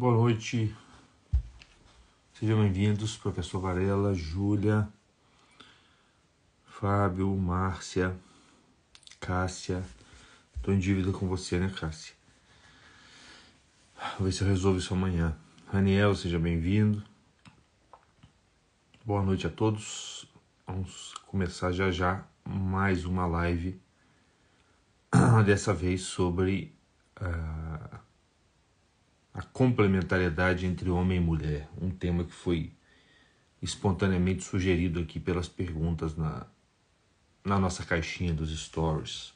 Boa noite, sejam bem-vindos, professor Varela, Júlia, Fábio, Márcia, Cássia. Estou em dívida com você, né, Cássia? Vou ver se eu resolvo isso amanhã. Raniel, seja bem-vindo. Boa noite a todos. Vamos começar já já mais uma live, dessa vez sobre. Uh, a complementariedade entre homem e mulher, um tema que foi espontaneamente sugerido aqui pelas perguntas na, na nossa caixinha dos stories.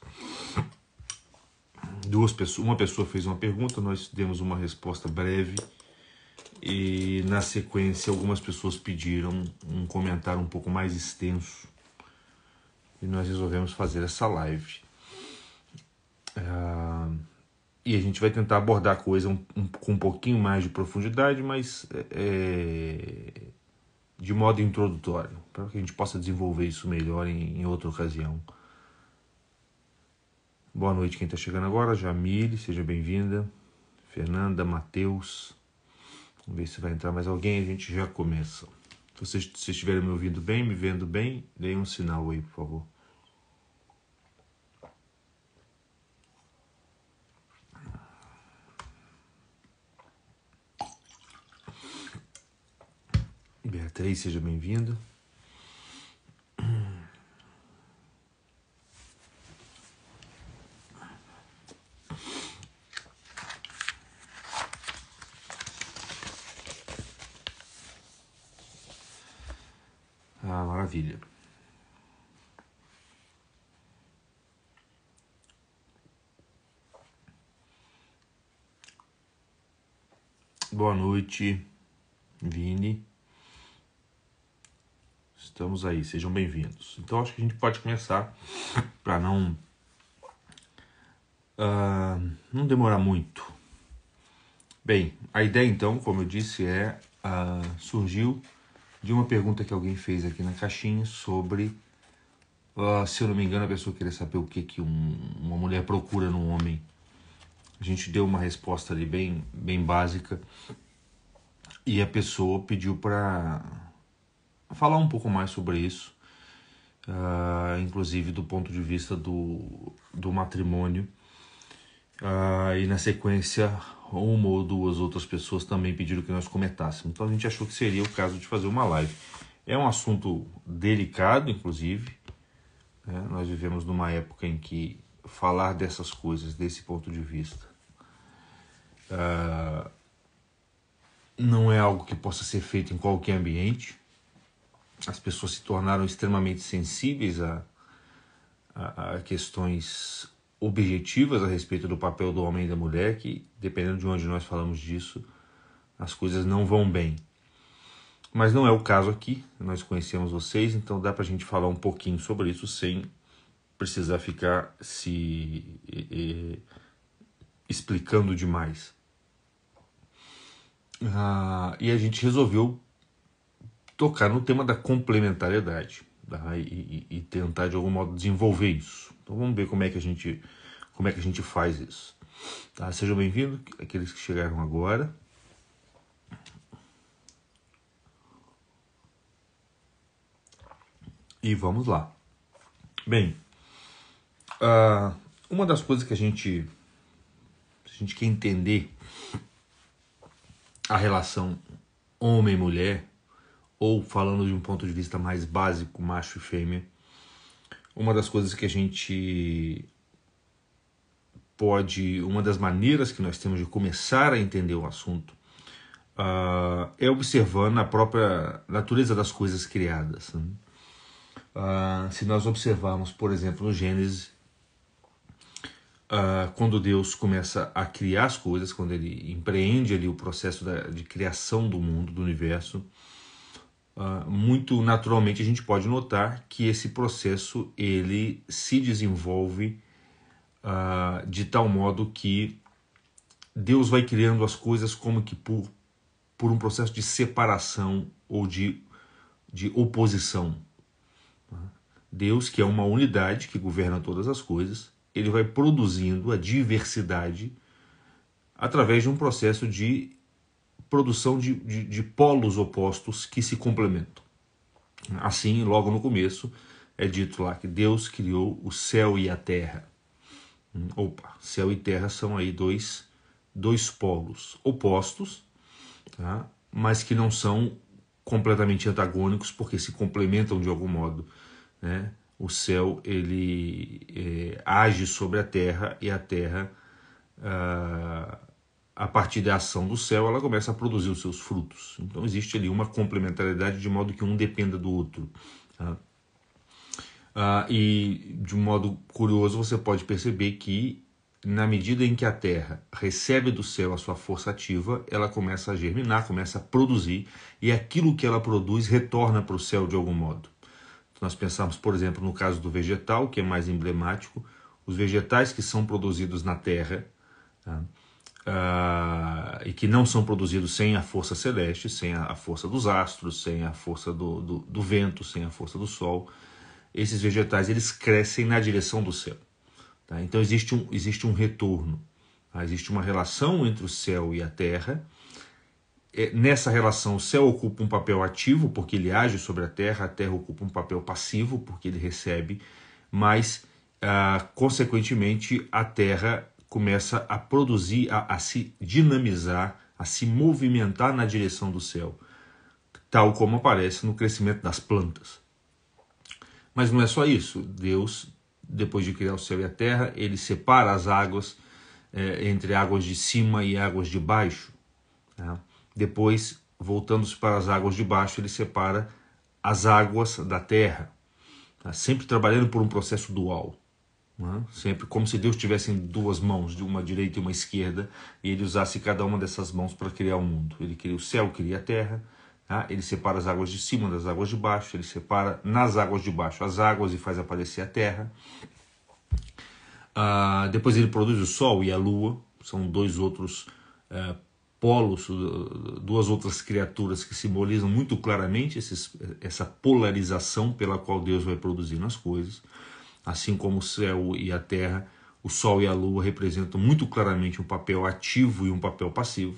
Duas pessoas, uma pessoa fez uma pergunta, nós demos uma resposta breve e na sequência algumas pessoas pediram um comentário um pouco mais extenso e nós resolvemos fazer essa live. Uh e a gente vai tentar abordar a coisa um, um, com um pouquinho mais de profundidade, mas é, é de modo introdutório, para que a gente possa desenvolver isso melhor em, em outra ocasião. Boa noite quem está chegando agora, Jamile, seja bem-vinda, Fernanda, Matheus, vamos ver se vai entrar mais alguém, a gente já começa. se vocês estiverem me ouvindo bem, me vendo bem, deem um sinal aí, por favor. 3, seja bem-vindo. Ah, maravilha. Boa noite, Vini. Estamos aí, sejam bem-vindos. Então acho que a gente pode começar para não uh, não demorar muito. Bem, a ideia então, como eu disse, é uh, surgiu de uma pergunta que alguém fez aqui na caixinha sobre, uh, se eu não me engano, a pessoa queria saber o que que um, uma mulher procura num homem. A gente deu uma resposta ali bem bem básica e a pessoa pediu para falar um pouco mais sobre isso, uh, inclusive do ponto de vista do, do matrimônio. Uh, e na sequência, uma ou duas outras pessoas também pediram que nós comentássemos. Então a gente achou que seria o caso de fazer uma live. É um assunto delicado, inclusive. Né? Nós vivemos numa época em que falar dessas coisas, desse ponto de vista, uh, não é algo que possa ser feito em qualquer ambiente as pessoas se tornaram extremamente sensíveis a, a, a, questões objetivas a respeito do papel do homem e da mulher, que dependendo de onde nós falamos disso, as coisas não vão bem. Mas não é o caso aqui, nós conhecemos vocês, então dá para a gente falar um pouquinho sobre isso sem precisar ficar se explicando demais. Ah, e a gente resolveu tocar no tema da complementariedade tá? e, e, e, tentar de algum modo desenvolver isso. Então vamos ver como é que a gente, como é que a gente faz isso. Tá? Sejam bem-vindos aqueles que chegaram agora. E vamos lá. Bem, uh, uma das coisas que a gente, a gente quer entender a relação homem-mulher ou falando de um ponto de vista mais básico, macho e fêmea, uma das coisas que a gente pode, uma das maneiras que nós temos de começar a entender o assunto uh, é observando a própria natureza das coisas criadas. Uh, se nós observarmos, por exemplo, no Gênesis, uh, quando Deus começa a criar as coisas, quando ele empreende ali o processo da, de criação do mundo, do universo, ah, muito naturalmente a gente pode notar que esse processo ele se desenvolve uh, de tal modo que Deus vai criando as coisas como que por, por um processo de separação ou de, de oposição. Deus, que é uma unidade que governa todas as coisas, ele vai produzindo a diversidade através de um processo de produção de, de, de polos opostos que se complementam. Assim, logo no começo, é dito lá que Deus criou o céu e a terra. Hum, opa, céu e terra são aí dois, dois polos opostos, tá? mas que não são completamente antagônicos porque se complementam de algum modo. Né? O céu ele é, age sobre a terra e a terra ah, a partir da ação do céu, ela começa a produzir os seus frutos. Então existe ali uma complementaridade de modo que um dependa do outro. Tá? Ah, e de um modo curioso, você pode perceber que na medida em que a terra recebe do céu a sua força ativa, ela começa a germinar, começa a produzir, e aquilo que ela produz retorna para o céu de algum modo. Então, nós pensamos, por exemplo, no caso do vegetal, que é mais emblemático, os vegetais que são produzidos na terra. Tá? uh, e que não são produzidos sem a força celeste, sem a, força dos astros, sem a força do, do, do vento, sem a força do sol. Esses vegetais eles crescem na direção do céu. Tá? Então existe um, existe um retorno, tá? existe uma relação entre o céu e a terra. É, nessa relação, o céu ocupa um papel ativo, porque ele age sobre a terra, a terra ocupa um papel passivo, porque ele recebe, mas, ah, consequentemente, a terra começa a produzir, a, a se dinamizar, a se movimentar na direção do céu, tal como aparece no crescimento das plantas. Mas não é só isso. Deus, depois de criar o céu e a terra, ele separa as águas é, entre águas de cima e águas de baixo. Né? Depois, voltando-se para as águas de baixo, ele separa as águas da terra, tá? sempre trabalhando por um processo dual. Né? Sempre como se Deus tivesse duas mãos, de uma direita e uma esquerda, e ele usasse cada uma dessas mãos para criar o mundo. Ele cria o céu, cria a terra, tá? ele separa as águas de cima das águas de baixo, ele separa nas águas de baixo as águas e faz aparecer a terra. Ah, depois ele produz o sol e a lua, são dois outros eh, polos, duas outras criaturas que simbolizam muito claramente esses, essa polarização pela qual Deus vai produzindo as coisas assim como o céu e a terra, o Sol e a Lua representam muito claramente um papel ativo e um papel passivo.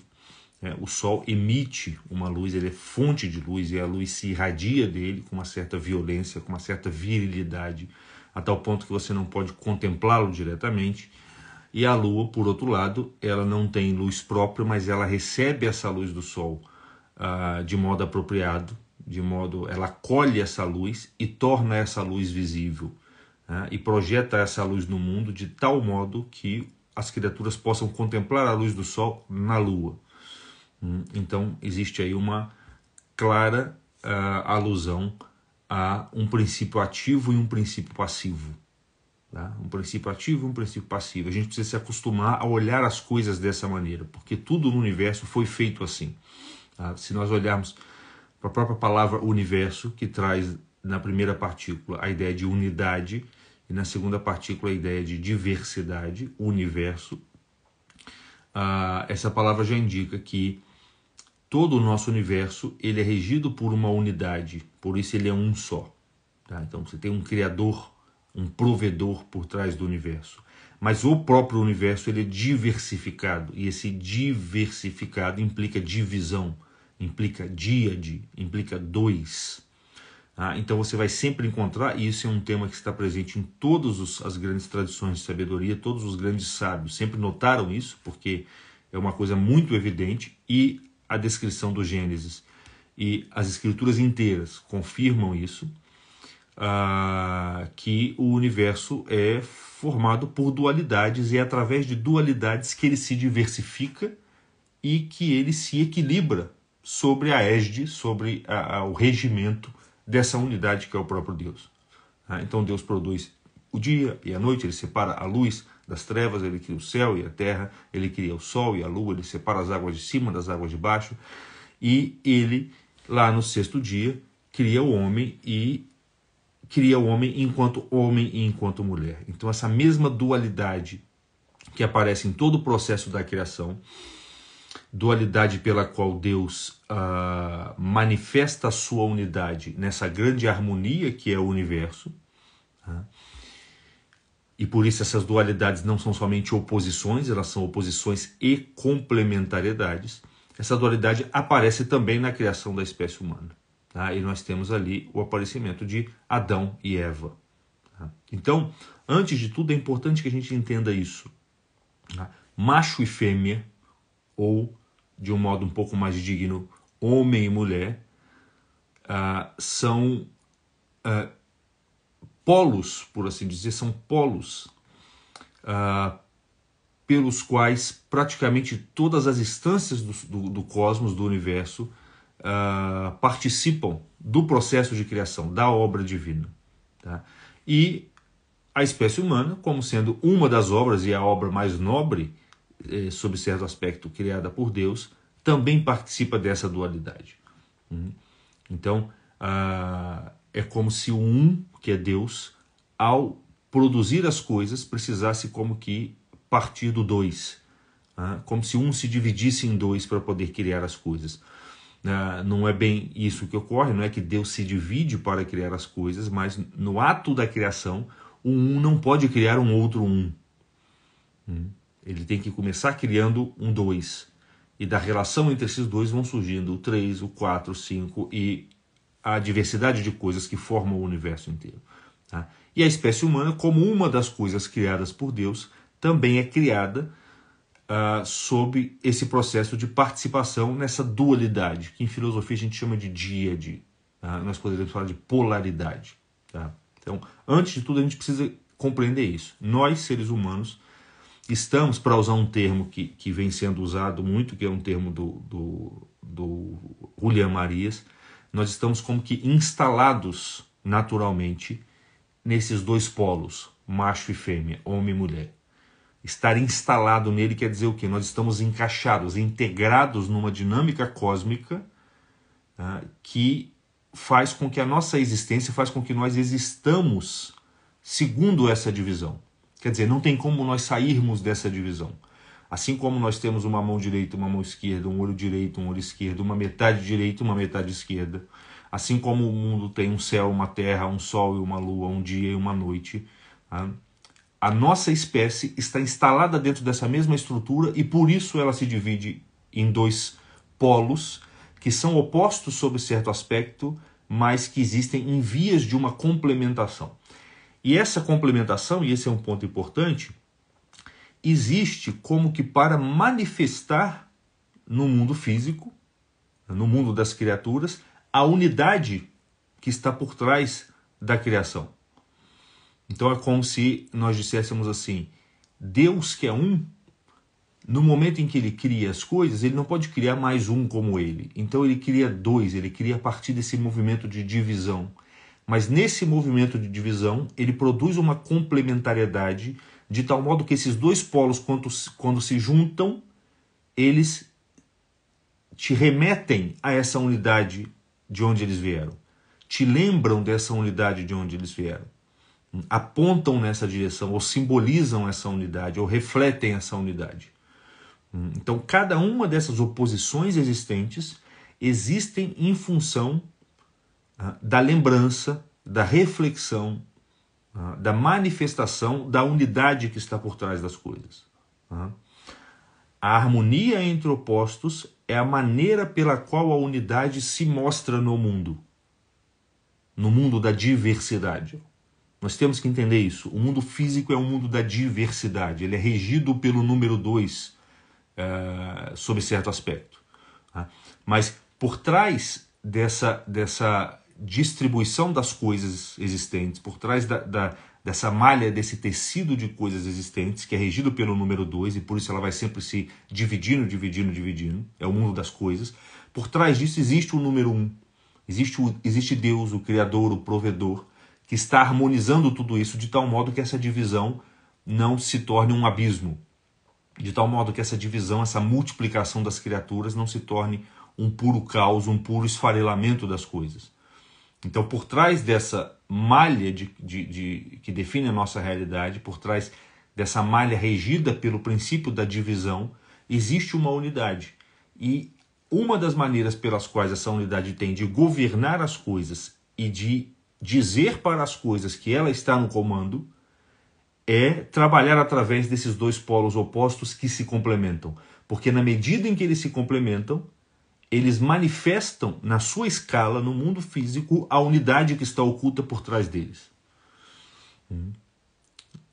É, o Sol emite uma luz, ele é fonte de luz e a luz se irradia dele com uma certa violência, com uma certa virilidade, a tal ponto que você não pode contemplá-lo diretamente. E a Lua, por outro lado, ela não tem luz própria, mas ela recebe essa luz do Sol uh, de modo apropriado, de modo ela colhe essa luz e torna essa luz visível né, e projeta essa luz no mundo de tal modo que as criaturas possam contemplar a luz do sol na lua. Hum, então existe aí uma clara uh, alusão a um princípio ativo e um princípio passivo. Tá? Um princípio ativo e um princípio passivo. A gente precisa se acostumar a olhar as coisas dessa maneira, porque tudo no universo foi feito assim. Tá? Se nós olharmos para a própria palavra universo, que traz na primeira partícula a ideia de unidade, e na segunda partícula a ideia de diversidade, universo. Ah, essa palavra já indica que todo o nosso universo ele é regido por uma unidade, por isso ele é um só. Tá? Então você tem um criador, um provedor por trás do universo. Mas o próprio universo ele é diversificado e esse diversificado implica divisão, implica dia de, implica dois. Ah, então você vai sempre encontrar, e isso é um tema que está presente em todas as grandes tradições de sabedoria, todos os grandes sábios sempre notaram isso, porque é uma coisa muito evidente, e a descrição do Gênesis e as escrituras inteiras confirmam isso, ah, que o universo é formado por dualidades, e é através de dualidades que ele se diversifica e que ele se equilibra sobre a égide, sobre a, a, o regimento dessa unidade que é o próprio Deus. Ah, então Deus produz o dia e a noite, ele separa a luz das trevas, ele cria o céu e a terra, ele cria o sol e a lua, ele separa as águas de cima das águas de baixo, e ele, lá no sexto dia, cria o homem e cria o homem enquanto homem e enquanto mulher. Então, essa mesma dualidade que aparece em todo o processo da criação dualidade pela qual Deus ah, manifesta a sua unidade nessa grande harmonia que é o universo. Tá? E por isso essas dualidades não são somente oposições, elas são oposições e complementariedades. Essa dualidade aparece também na criação da espécie humana. Tá? E nós temos ali o aparecimento de Adão e Eva. Tá? Então, antes de tudo, é importante que a gente entenda isso. Tá? Macho e fêmea, ou de um modo um pouco mais digno, homem e mulher, uh, são uh, polos, por assim dizer, são polos uh, pelos quais praticamente todas as instâncias do, do, do cosmos, do universo, participam do processo de criação, da obra divina. Tá? E a espécie humana, como sendo uma das obras e a obra mais nobre, é, sob certo aspecto, criada por Deus, também participa dessa dualidade. Uhum. Então, é como se o um, que é Deus, ao produzir as coisas, precisasse como que partir do dois. Né? como se um se dividisse em dois para poder criar as coisas. não é bem isso que ocorre, não é que Deus se divide para criar as coisas, mas no ato da criação, o um não pode criar um outro um. Uhum. Ele tem que começar criando um 2. E da relação entre esses dois vão surgindo o 3, o 4, o 5 e a diversidade de coisas que formam o universo inteiro. Tá? E a espécie humana, como uma das coisas criadas por Deus, também é criada uh, sob esse processo de participação nessa dualidade, que em filosofia a gente chama de dia Tá? Nós poderíamos falar de polaridade. Tá? Então, antes de tudo, a gente precisa compreender isso. Nós, seres humanos, estamos, para usar um termo que, que vem sendo usado muito, que é um termo do, do, do Julian Marias, nós estamos como que instalados naturalmente nesses dois polos, macho e fêmea, homem e mulher. Estar instalado nele quer dizer o quê? Nós estamos encaixados, integrados numa dinâmica cósmica ah, que faz com que a nossa existência, faz com que nós existamos segundo essa divisão. Quer dizer, não tem como nós sairmos dessa divisão. Assim como nós temos uma mão direita, uma mão esquerda, um olho direito, um olho esquerdo, uma metade direita, uma metade esquerda, assim como o mundo tem um céu, uma terra, um sol e uma lua, um dia e uma noite, tá? a nossa espécie está instalada dentro dessa mesma estrutura e por isso ela se divide em dois polos que são opostos sob certo aspecto, mas que existem em vias de uma complementação. E essa complementação, e esse é um ponto importante, existe como que para manifestar no mundo físico, no mundo das criaturas, a unidade que está por trás da criação. Então é como se nós disséssemos assim: Deus que é um, no momento em que ele cria as coisas, ele não pode criar mais um como ele. Então ele cria dois, ele cria a partir desse movimento de divisão. Mas nesse movimento de divisão, ele produz uma complementariedade de tal modo que esses dois polos, quando, quando se juntam, eles te remetem a essa unidade de onde eles vieram, te lembram dessa unidade de onde eles vieram, apontam nessa direção, ou simbolizam essa unidade, ou refletem essa unidade. Então, cada uma dessas oposições existentes existem em função ah, da lembrança, da reflexão, ah, da manifestação da unidade que está por trás das coisas. Ah. A harmonia entre opostos é a maneira pela qual a unidade se mostra no mundo, no mundo da diversidade. Nós temos que entender isso. O mundo físico é um mundo da diversidade, ele é regido pelo número dois, eh, sob certo aspecto. Tá? Mas por trás dessa, dessa distribuição das coisas existentes, por trás da, da, dessa malha, desse tecido de coisas existentes, que é regido pelo número 2 e por isso ela vai sempre se dividindo, dividindo, dividindo. É o mundo das coisas. Por trás disso existe o número 1. Um. Existe, existe Deus, o Criador, o Provedor, que está harmonizando tudo isso de tal modo que essa divisão não se torne um abismo. De tal modo que essa divisão, essa multiplicação das criaturas não se torne um puro caos, um puro esfarelamento das coisas. Então, por trás dessa malha de, de, de, que define a nossa realidade, por trás dessa malha regida pelo princípio da divisão, existe uma unidade. E uma das maneiras pelas quais essa unidade tem de governar as coisas e de dizer para as coisas que ela está no comando é trabalhar através desses dois polos opostos que se complementam. Porque na medida em que eles se complementam, eles manifestam na sua escala, no mundo físico, a unidade que está oculta por trás deles. Hum?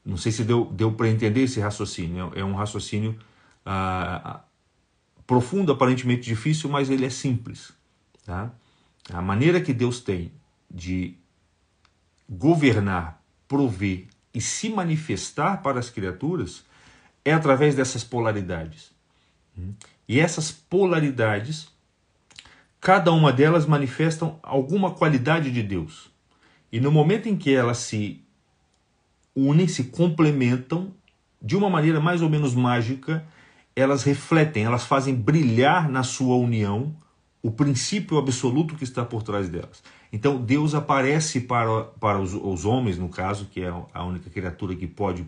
Não sei se deu, deu para entender esse raciocínio. É, é um raciocínio ah, ah, profundo, aparentemente difícil, mas ele é simples. Tá? A maneira que Deus tem de governar, prover e se manifestar para as criaturas é através dessas polaridades. Hum? E essas polaridades Cada uma delas manifestam alguma qualidade de Deus. E no momento em que elas se unem, se complementam, de uma maneira mais ou menos mágica, elas refletem, elas fazem brilhar na sua união o princípio absoluto que está por trás delas. Então Deus aparece para, para os, os homens, no caso, que é a única criatura que pode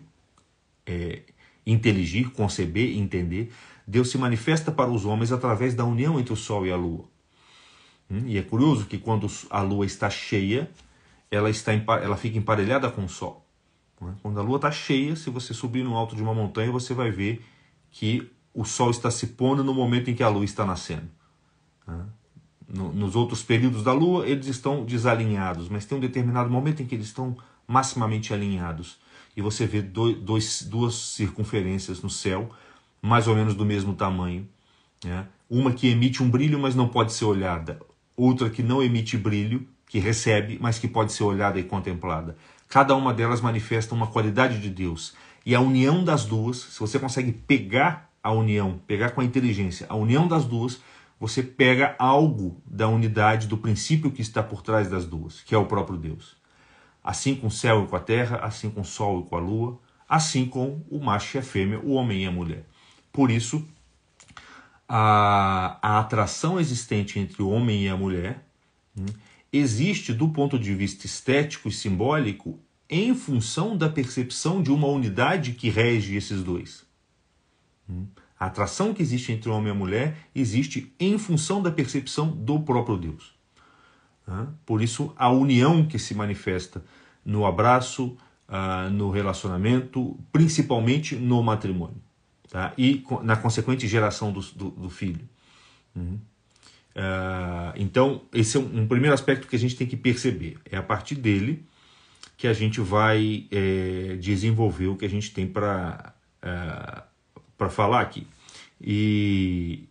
é, inteligir, conceber entender. Deus se manifesta para os homens através da união entre o Sol e a Lua. Hum? E é curioso que quando a lua está cheia, ela, está, ela fica emparelhada com o sol. Né? Quando a lua está cheia, se você subir no alto de uma montanha, você vai ver que o sol está se pondo no momento em que a lua está nascendo. Né? Nos outros períodos da lua, eles estão desalinhados, mas tem um determinado momento em que eles estão maximamente alinhados. E você vê dois, duas circunferências no céu, mais ou menos do mesmo tamanho. Né? Uma que emite um brilho, mas não pode ser olhada outra que não emite brilho, que recebe, mas que pode ser olhada e contemplada. Cada uma delas manifesta uma qualidade de Deus. E a união das duas, se você consegue pegar a união, pegar com a inteligência, a união das duas, você pega algo da unidade, do princípio que está por trás das duas, que é o próprio Deus. Assim com o céu e com a terra, assim com o sol e com a lua, assim com o macho e a fêmea, o homem e a mulher. Por isso, a, a atração existente entre o homem e a mulher hum, existe do ponto de vista estético e simbólico em função da percepção de uma unidade que rege esses dois. Hum, a atração que existe entre o homem e a mulher existe em função da percepção do próprio Deus. Por isso, a união que se manifesta no abraço, ah, no relacionamento, principalmente no matrimônio tá? e na consequente geração do, do, do filho. Uhum. Uh, então, esse é um, um, primeiro aspecto que a gente tem que perceber. É a partir dele que a gente vai é, desenvolver o que a gente tem para uh, é, para falar aqui. E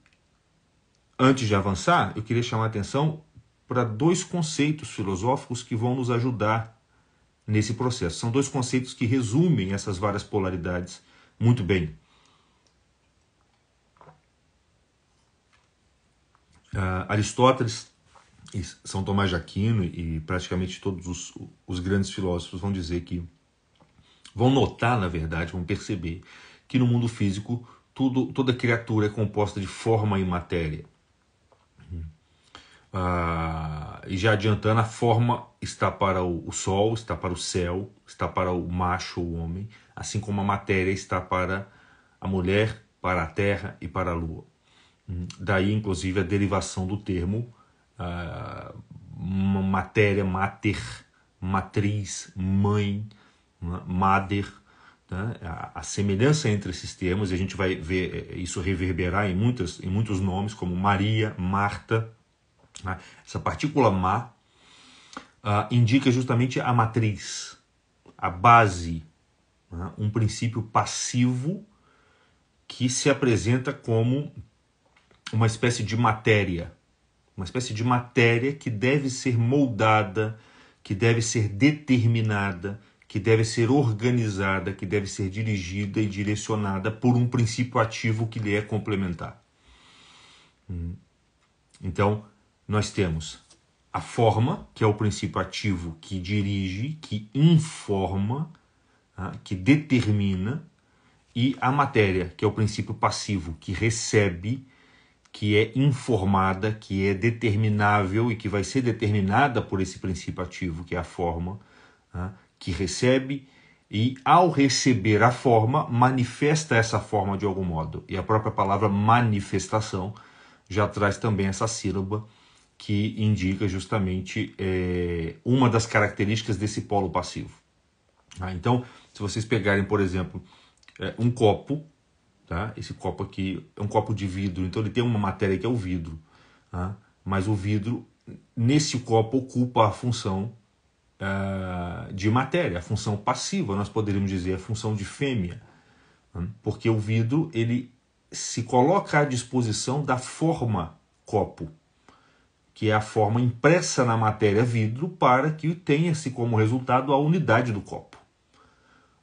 antes de avançar, eu queria chamar a atenção para dois conceitos filosóficos que vão nos ajudar nesse processo. São dois conceitos que resumem essas várias polaridades muito bem. Uh, Aristóteles e São Tomás de Aquino e praticamente todos os, os grandes filósofos vão dizer que vão notar, na verdade, vão perceber que no mundo físico tudo, toda criatura é composta de forma e matéria. Hum. Ah, e já adiantando, a forma está para o, o, sol, está para o céu, está para o macho ou homem, assim como a matéria está para a mulher, para a terra e para a lua. Daí, inclusive, a derivação do termo uh, matéria, mater, matriz, mãe, né, mother Né? A, a, semelhança entre esses termos, e a gente vai ver eh, isso reverberar em, muitas, em muitos nomes, como Maria, Marta. Né? Essa partícula ma uh, indica justamente a matriz, a base, né, um princípio passivo que se apresenta como uma espécie de matéria, uma espécie de matéria que deve ser moldada, que deve ser determinada, que deve ser organizada, que deve ser dirigida e direcionada por um princípio ativo que lhe é complementar. Hum. Então, nós temos a forma, que é o princípio ativo que dirige, que informa, ah, que determina, e a matéria, que é o princípio passivo, que recebe, que é informada, que é determinável e que vai ser determinada por esse princípio ativo, que é a forma, né, que recebe e, ao receber a forma, manifesta essa forma de algum modo. E a própria palavra manifestação já traz também essa sílaba que indica justamente é, uma das características desse polo passivo. Ah, então, se vocês pegarem, por exemplo, é, um copo Tá? Esse copo aqui é um copo de vidro, então ele tem uma matéria que é o vidro. Tá? Mas o vidro, nesse copo, ocupa a função uh, de matéria, a função passiva, nós poderíamos dizer, a função de fêmea. Né? Porque o vidro ele se coloca à disposição da forma copo, que é a forma impressa na matéria vidro, para que tenha-se como resultado a unidade do copo.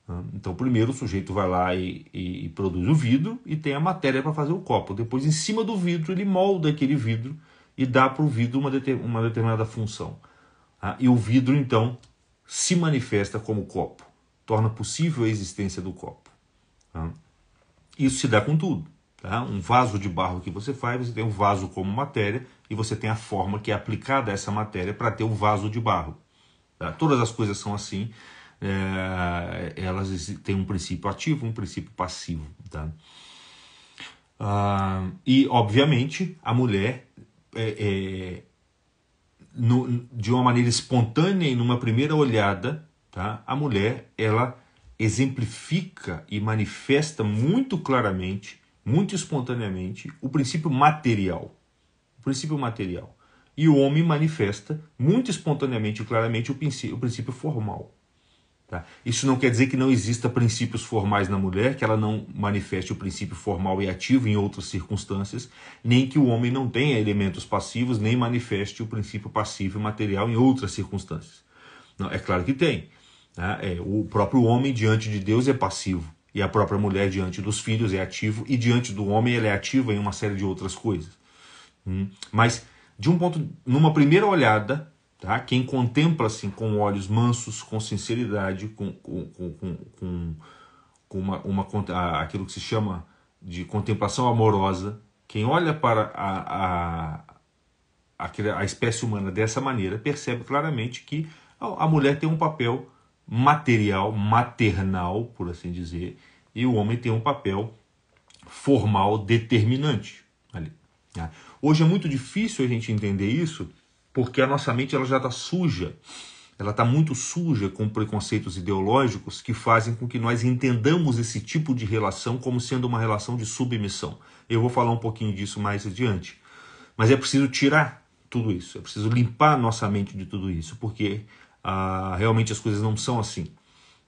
Né? Então, primeiro o sujeito vai lá e, e, e produz o vidro e tem a matéria para fazer o copo. Depois, em cima do vidro, ele molda aquele vidro e dá para o vidro uma, deter, uma determinada função. Ah, e o vidro, então, se manifesta como copo, torna possível a existência do copo. Ah, isso se dá com tudo. Tá? Um vaso de barro que você faz, você tem o um vaso como matéria e você tem a forma que é aplicada a essa matéria para ter o um vaso de barro. Tá? Todas as coisas são assim é, elas têm um princípio ativo um princípio passivo. Tá? Ah, e, obviamente, a mulher, é, é, no, de uma maneira espontânea e numa primeira olhada, tá? a mulher ela exemplifica e manifesta muito claramente, muito espontaneamente, o princípio material. O princípio material. E o homem manifesta muito espontaneamente e claramente o princípio, o princípio formal. Tá? Isso não quer dizer que não exista princípios formais na mulher, que ela não manifeste o princípio formal e ativo em outras circunstâncias, nem que o homem não tenha elementos passivos, nem manifeste o princípio passivo e material em outras circunstâncias. Não, é claro que tem. Tá? É, o próprio homem diante de Deus é passivo, e a própria mulher diante dos filhos é ativo, e diante do homem ela é ativa em uma série de outras coisas. Hum? Mas, de um ponto, numa primeira olhada, Tá? Quem contempla assim com olhos mansos, com sinceridade, com, com, com, com, uma, uma, aquilo que se chama de contemplação amorosa, quem olha para a, a, a, a espécie humana dessa maneira percebe claramente que a mulher tem um papel material, maternal, por assim dizer, e o homem tem um papel formal determinante. Ali, né? Hoje é muito difícil a gente entender isso porque a nossa mente ela já está suja, ela está muito suja com preconceitos ideológicos que fazem com que nós entendamos esse tipo de relação como sendo uma relação de submissão. Eu vou falar um pouquinho disso mais adiante, mas é preciso tirar tudo isso, é preciso limpar a nossa mente de tudo isso, porque ah, realmente as coisas não são assim.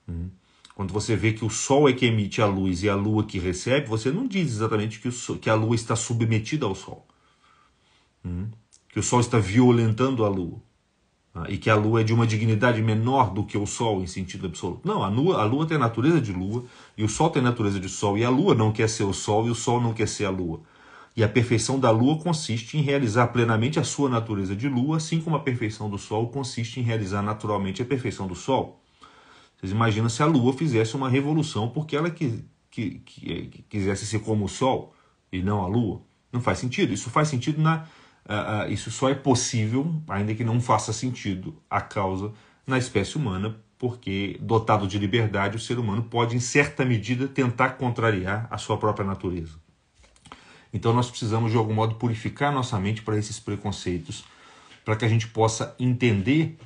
Hum. Quando você vê que o Sol é que emite a luz e a Lua que recebe, você não diz exatamente que, o sol, que a Lua está submetida ao Sol. Hum que o Sol está violentando a Lua tá? e que a Lua é de uma dignidade menor do que o Sol em sentido absoluto. Não, a Lua, a Lua tem natureza de Lua e o Sol tem natureza de Sol e a Lua não quer ser o Sol e o Sol não quer ser a Lua. E a perfeição da Lua consiste em realizar plenamente a sua natureza de Lua, assim como a perfeição do Sol consiste em realizar naturalmente a perfeição do Sol. Vocês imaginam se a Lua fizesse uma revolução porque ela que, que, que, que eh, quisesse ser como o Sol e não a Lua? Não faz sentido. Isso faz sentido na uh, uh, isso só é possível, ainda que não faça sentido, a causa na espécie humana, porque dotado de liberdade, o ser humano pode, em certa medida, tentar contrariar a sua própria natureza. Então nós precisamos, de algum modo, purificar nossa mente para esses preconceitos, para que a gente possa entender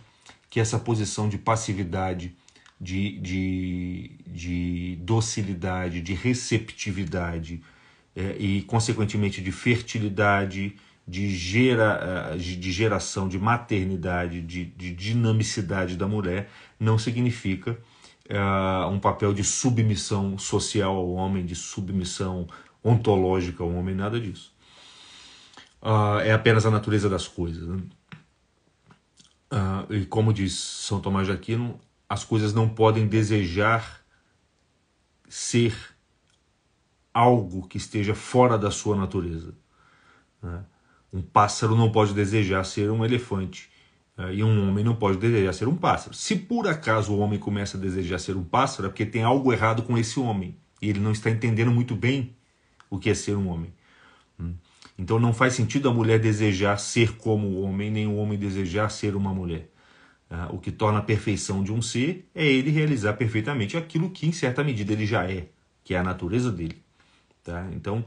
que essa posição de passividade, de, de, de docilidade, de receptividade é, e, consequentemente, de fertilidade de, gera, eh, de geração, de maternidade, de, de dinamicidade da mulher, não significa uh, um papel de submissão social ao homem, de submissão ontológica ao homem, nada disso. Uh, é apenas a natureza das coisas. Né? Uh, e como diz São Tomás de Aquino, as coisas não podem desejar ser algo que esteja fora da sua natureza. Né? Um pássaro não pode desejar ser um elefante. Eh, e um homem não pode desejar ser um pássaro. Se por acaso o homem começa a desejar ser um pássaro, é porque tem algo errado com esse homem. E ele não está entendendo muito bem o que é ser um homem. Hum. Então não faz sentido a mulher desejar ser como o homem, nem o homem desejar ser uma mulher. Ah, o que torna a perfeição de um ser é ele realizar perfeitamente aquilo que, em certa medida, ele já é, que é a natureza dele. Tá? Então,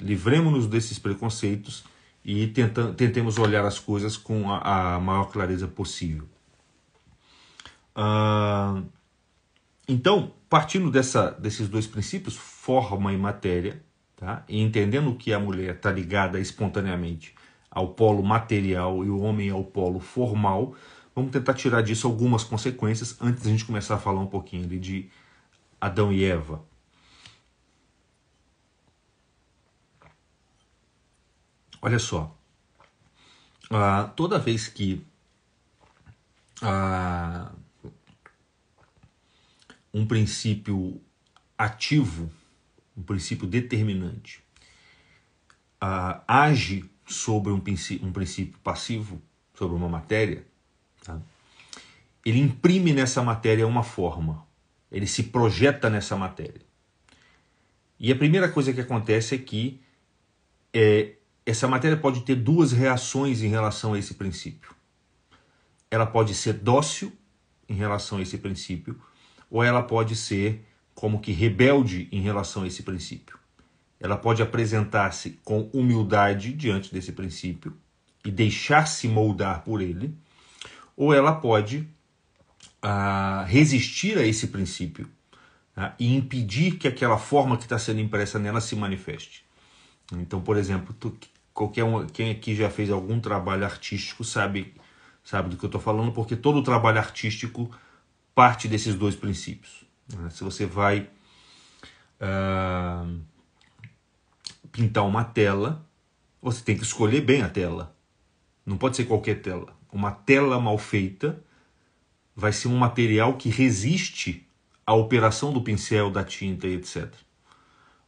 livremos-nos desses preconceitos e tenta, tentemos olhar as coisas com a, a maior clareza possível. Ah, então, partindo dessa, desses dois princípios, forma e matéria, tá? e entendendo que a mulher está ligada espontaneamente ao polo material e o homem ao polo formal, vamos tentar tirar disso algumas consequências antes a gente começar a falar um pouquinho ali de Adão e Eva. Olha só, ah, toda vez que ah, um princípio ativo, um princípio determinante, ah, age sobre um princípio, um princípio passivo, sobre uma matéria, tá? ele imprime nessa matéria uma forma, ele se projeta nessa matéria. E a primeira coisa que acontece é que é, essa matéria pode ter duas reações em relação a esse princípio. Ela pode ser dócil em relação a esse princípio, ou ela pode ser como que rebelde em relação a esse princípio. Ela pode apresentar-se com humildade diante desse princípio e deixar-se moldar por ele, ou ela pode ah, resistir a esse princípio ah, e impedir que aquela forma que está sendo impressa nela se manifeste. Então, por exemplo, tu, qualquer um, quem aqui já fez algum trabalho artístico sabe, sabe do que eu estou falando, porque todo trabalho artístico parte desses dois princípios. Né? Se você vai uh, pintar uma tela, você tem que escolher bem a tela. Não pode ser qualquer tela. Uma tela mal feita vai ser um material que resiste à operação do pincel, da tinta e etc.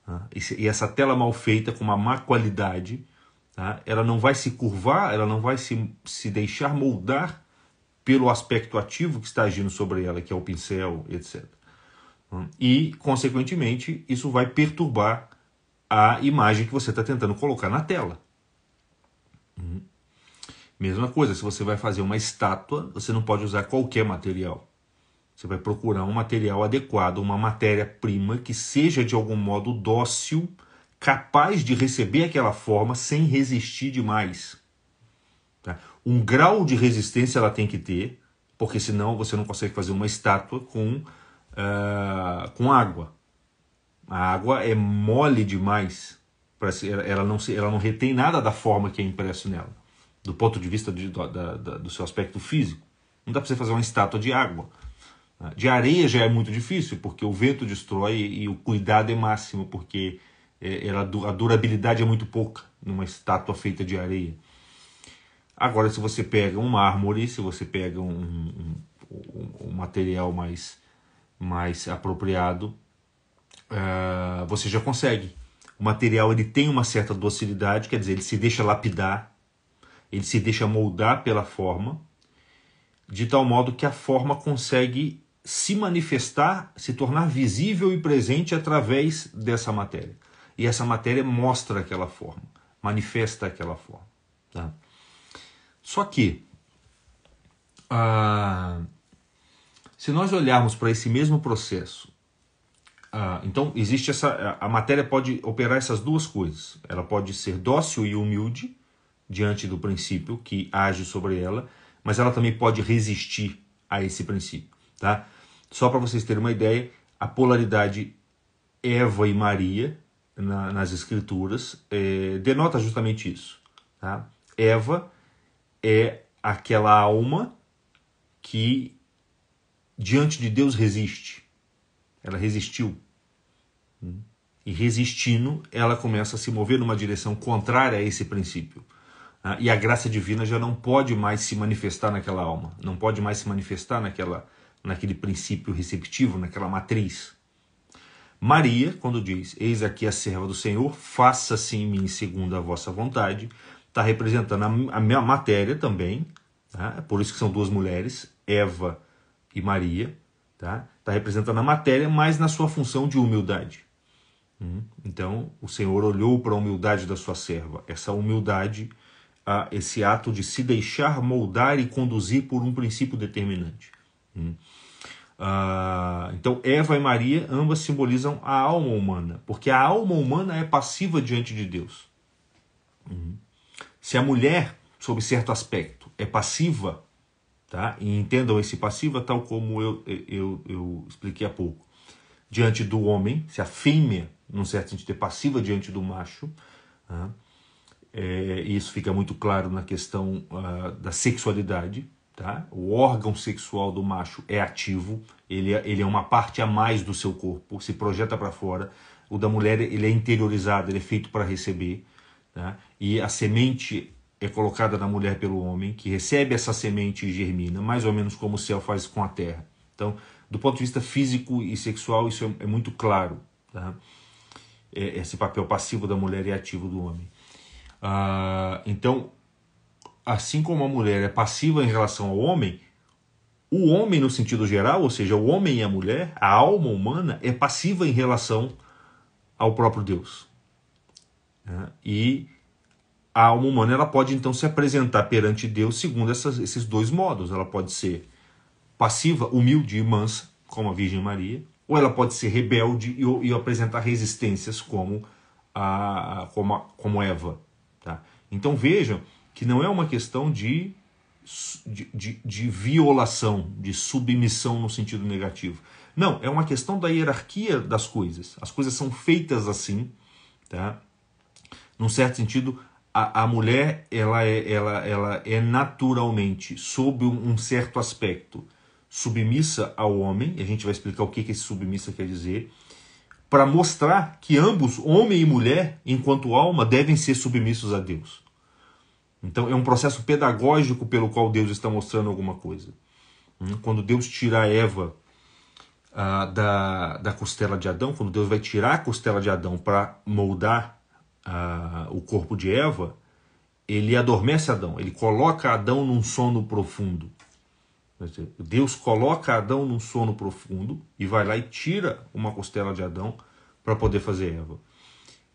Tá? E, e essa tela mal feita, com uma má qualidade, tá? ela não vai se curvar, ela não vai se, se deixar moldar pelo aspecto ativo que está agindo sobre ela, que é o pincel, etc. Hum? E, consequentemente, isso vai perturbar a imagem que você está tentando colocar na tela. Hum? Mesma coisa, se você vai fazer uma estátua, você não pode usar qualquer material. Você vai procurar um material adequado, uma matéria-prima que seja de algum modo dócil, capaz de receber aquela forma sem resistir demais. Tá? Um grau de resistência ela tem que ter, porque senão você não consegue fazer uma estátua com, uh, com água. A água é mole demais, ela não, ela não retém nada da forma que é impresso nela, do ponto de vista de, da, da, do seu aspecto físico. Não dá para você fazer uma estátua de água. De areia já é muito difícil, porque o vento destrói e o cuidado é máximo, porque é, ela, a durabilidade é muito pouca numa estátua feita de areia. Agora, se você pega um mármore, se você pega um, um, um, um material mais, mais apropriado, uh, você já consegue. O material ele tem uma certa docilidade, quer dizer, ele se deixa lapidar, ele se deixa moldar pela forma, de tal modo que a forma consegue se manifestar, se tornar visível e presente através dessa matéria. E essa matéria mostra aquela forma, manifesta aquela forma. Tá? Só que, ah, se nós olharmos para esse mesmo processo, ah, então existe essa. A matéria pode operar essas duas coisas. Ela pode ser dócil e humilde diante do princípio que age sobre ela, mas ela também pode resistir a esse princípio. Tá? Só para vocês terem uma ideia, a polaridade Eva e Maria na, nas escrituras é, denota justamente isso. Tá? Eva é aquela alma que diante de Deus resiste. Ela resistiu. Hum? E resistindo, ela começa a se mover numa direção contrária a esse princípio. Ah, e a graça divina já não pode mais se manifestar naquela alma, não pode mais se manifestar naquela, naquele princípio receptivo, naquela matriz. Maria, quando diz: Eis aqui a serva do Senhor, faça-se em mim segundo a vossa vontade, está representando a, minha matéria também, tá? É por isso que são duas mulheres, Eva e Maria, tá? Está representando a matéria, mas na sua função de humildade. Hum? Então, o Senhor olhou para a humildade da sua serva. Essa humildade, esse ato de se deixar moldar e conduzir por um princípio determinante. Hum? Ah, então, Eva e Maria ambas simbolizam a alma humana, porque a alma humana é passiva diante de Deus. Uhum. Se a mulher, sob certo aspecto, é passiva, tá? e entendam esse passiva tal como eu, eu, eu expliquei há pouco, diante do homem, se a fêmea, num certo sentido, é passiva diante do macho, tá? é, isso fica muito claro na questão uh, da sexualidade, Tá? O órgão sexual do macho é ativo, ele é, ele é uma parte a mais do seu corpo, se projeta para fora. O da mulher ele é interiorizado, ele é feito para receber. Tá? E a semente é colocada na mulher pelo homem, que recebe essa semente e germina, mais ou menos como o céu faz com a terra. Então, do ponto de vista físico e sexual, isso é, é muito claro. Tá? É, esse papel passivo da mulher e é ativo do homem. Ah, então, assim como a mulher é passiva em relação ao homem, o homem, no sentido geral, ou seja, o homem e a mulher, a alma humana, é passiva em relação ao próprio Deus. Né? E a alma humana ela pode então se apresentar perante Deus segundo essas, esses dois modos. Ela pode ser passiva, humilde e mansa, como a Virgem Maria, ou ela pode ser rebelde e, e apresentar resistências como, a, como, a, como Eva. Tá? Então vejam que não é uma questão de, de, de, de violação, de submissão no sentido negativo. Não, é uma questão da hierarquia das coisas. As coisas são feitas assim, tá? Num certo sentido, a, a mulher ela é, ela, ela é naturalmente, sob um, certo aspecto, submissa ao homem. E a gente vai explicar o que, que esse submissa quer dizer. Para mostrar que ambos, homem e mulher, enquanto alma, devem ser submissos a Deus. Então é um processo pedagógico pelo qual Deus está mostrando alguma coisa. Hum? Quando Deus tira a Eva ah, da, da costela de Adão, quando Deus vai tirar a costela de Adão para moldar ah, o corpo de Eva, ele adormece Adão, ele coloca Adão num sono profundo. Deus coloca Adão num sono profundo e vai lá e tira uma costela de Adão para poder fazer Eva. O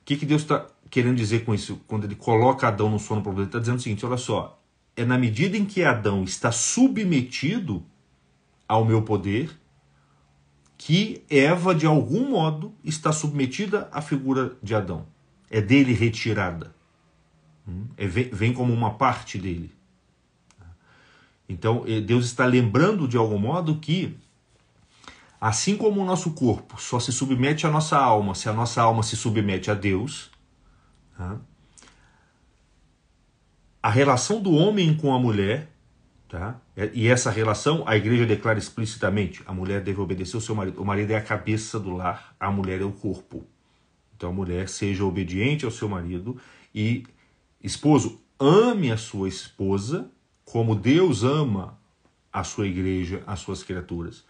que, que Deus está querendo dizer com isso, quando ele coloca Adão no sono profundo, ele está dizendo o seguinte: olha só, é na medida em que Adão está submetido ao meu poder que Eva, de algum modo, está submetida à figura de Adão. É dele retirada. Hum? É, vem como uma parte dele. Então, é, Deus está lembrando, de algum modo, que assim como o nosso corpo só se submete à nossa alma, se a nossa alma se submete a Deus, a relação do homem com a mulher, tá? e essa relação a igreja declara explicitamente: a mulher deve obedecer o seu marido. O marido é a cabeça do lar, a mulher é o corpo. Então a mulher seja obediente ao seu marido e, esposo, ame a sua esposa como Deus ama a sua igreja, as suas criaturas.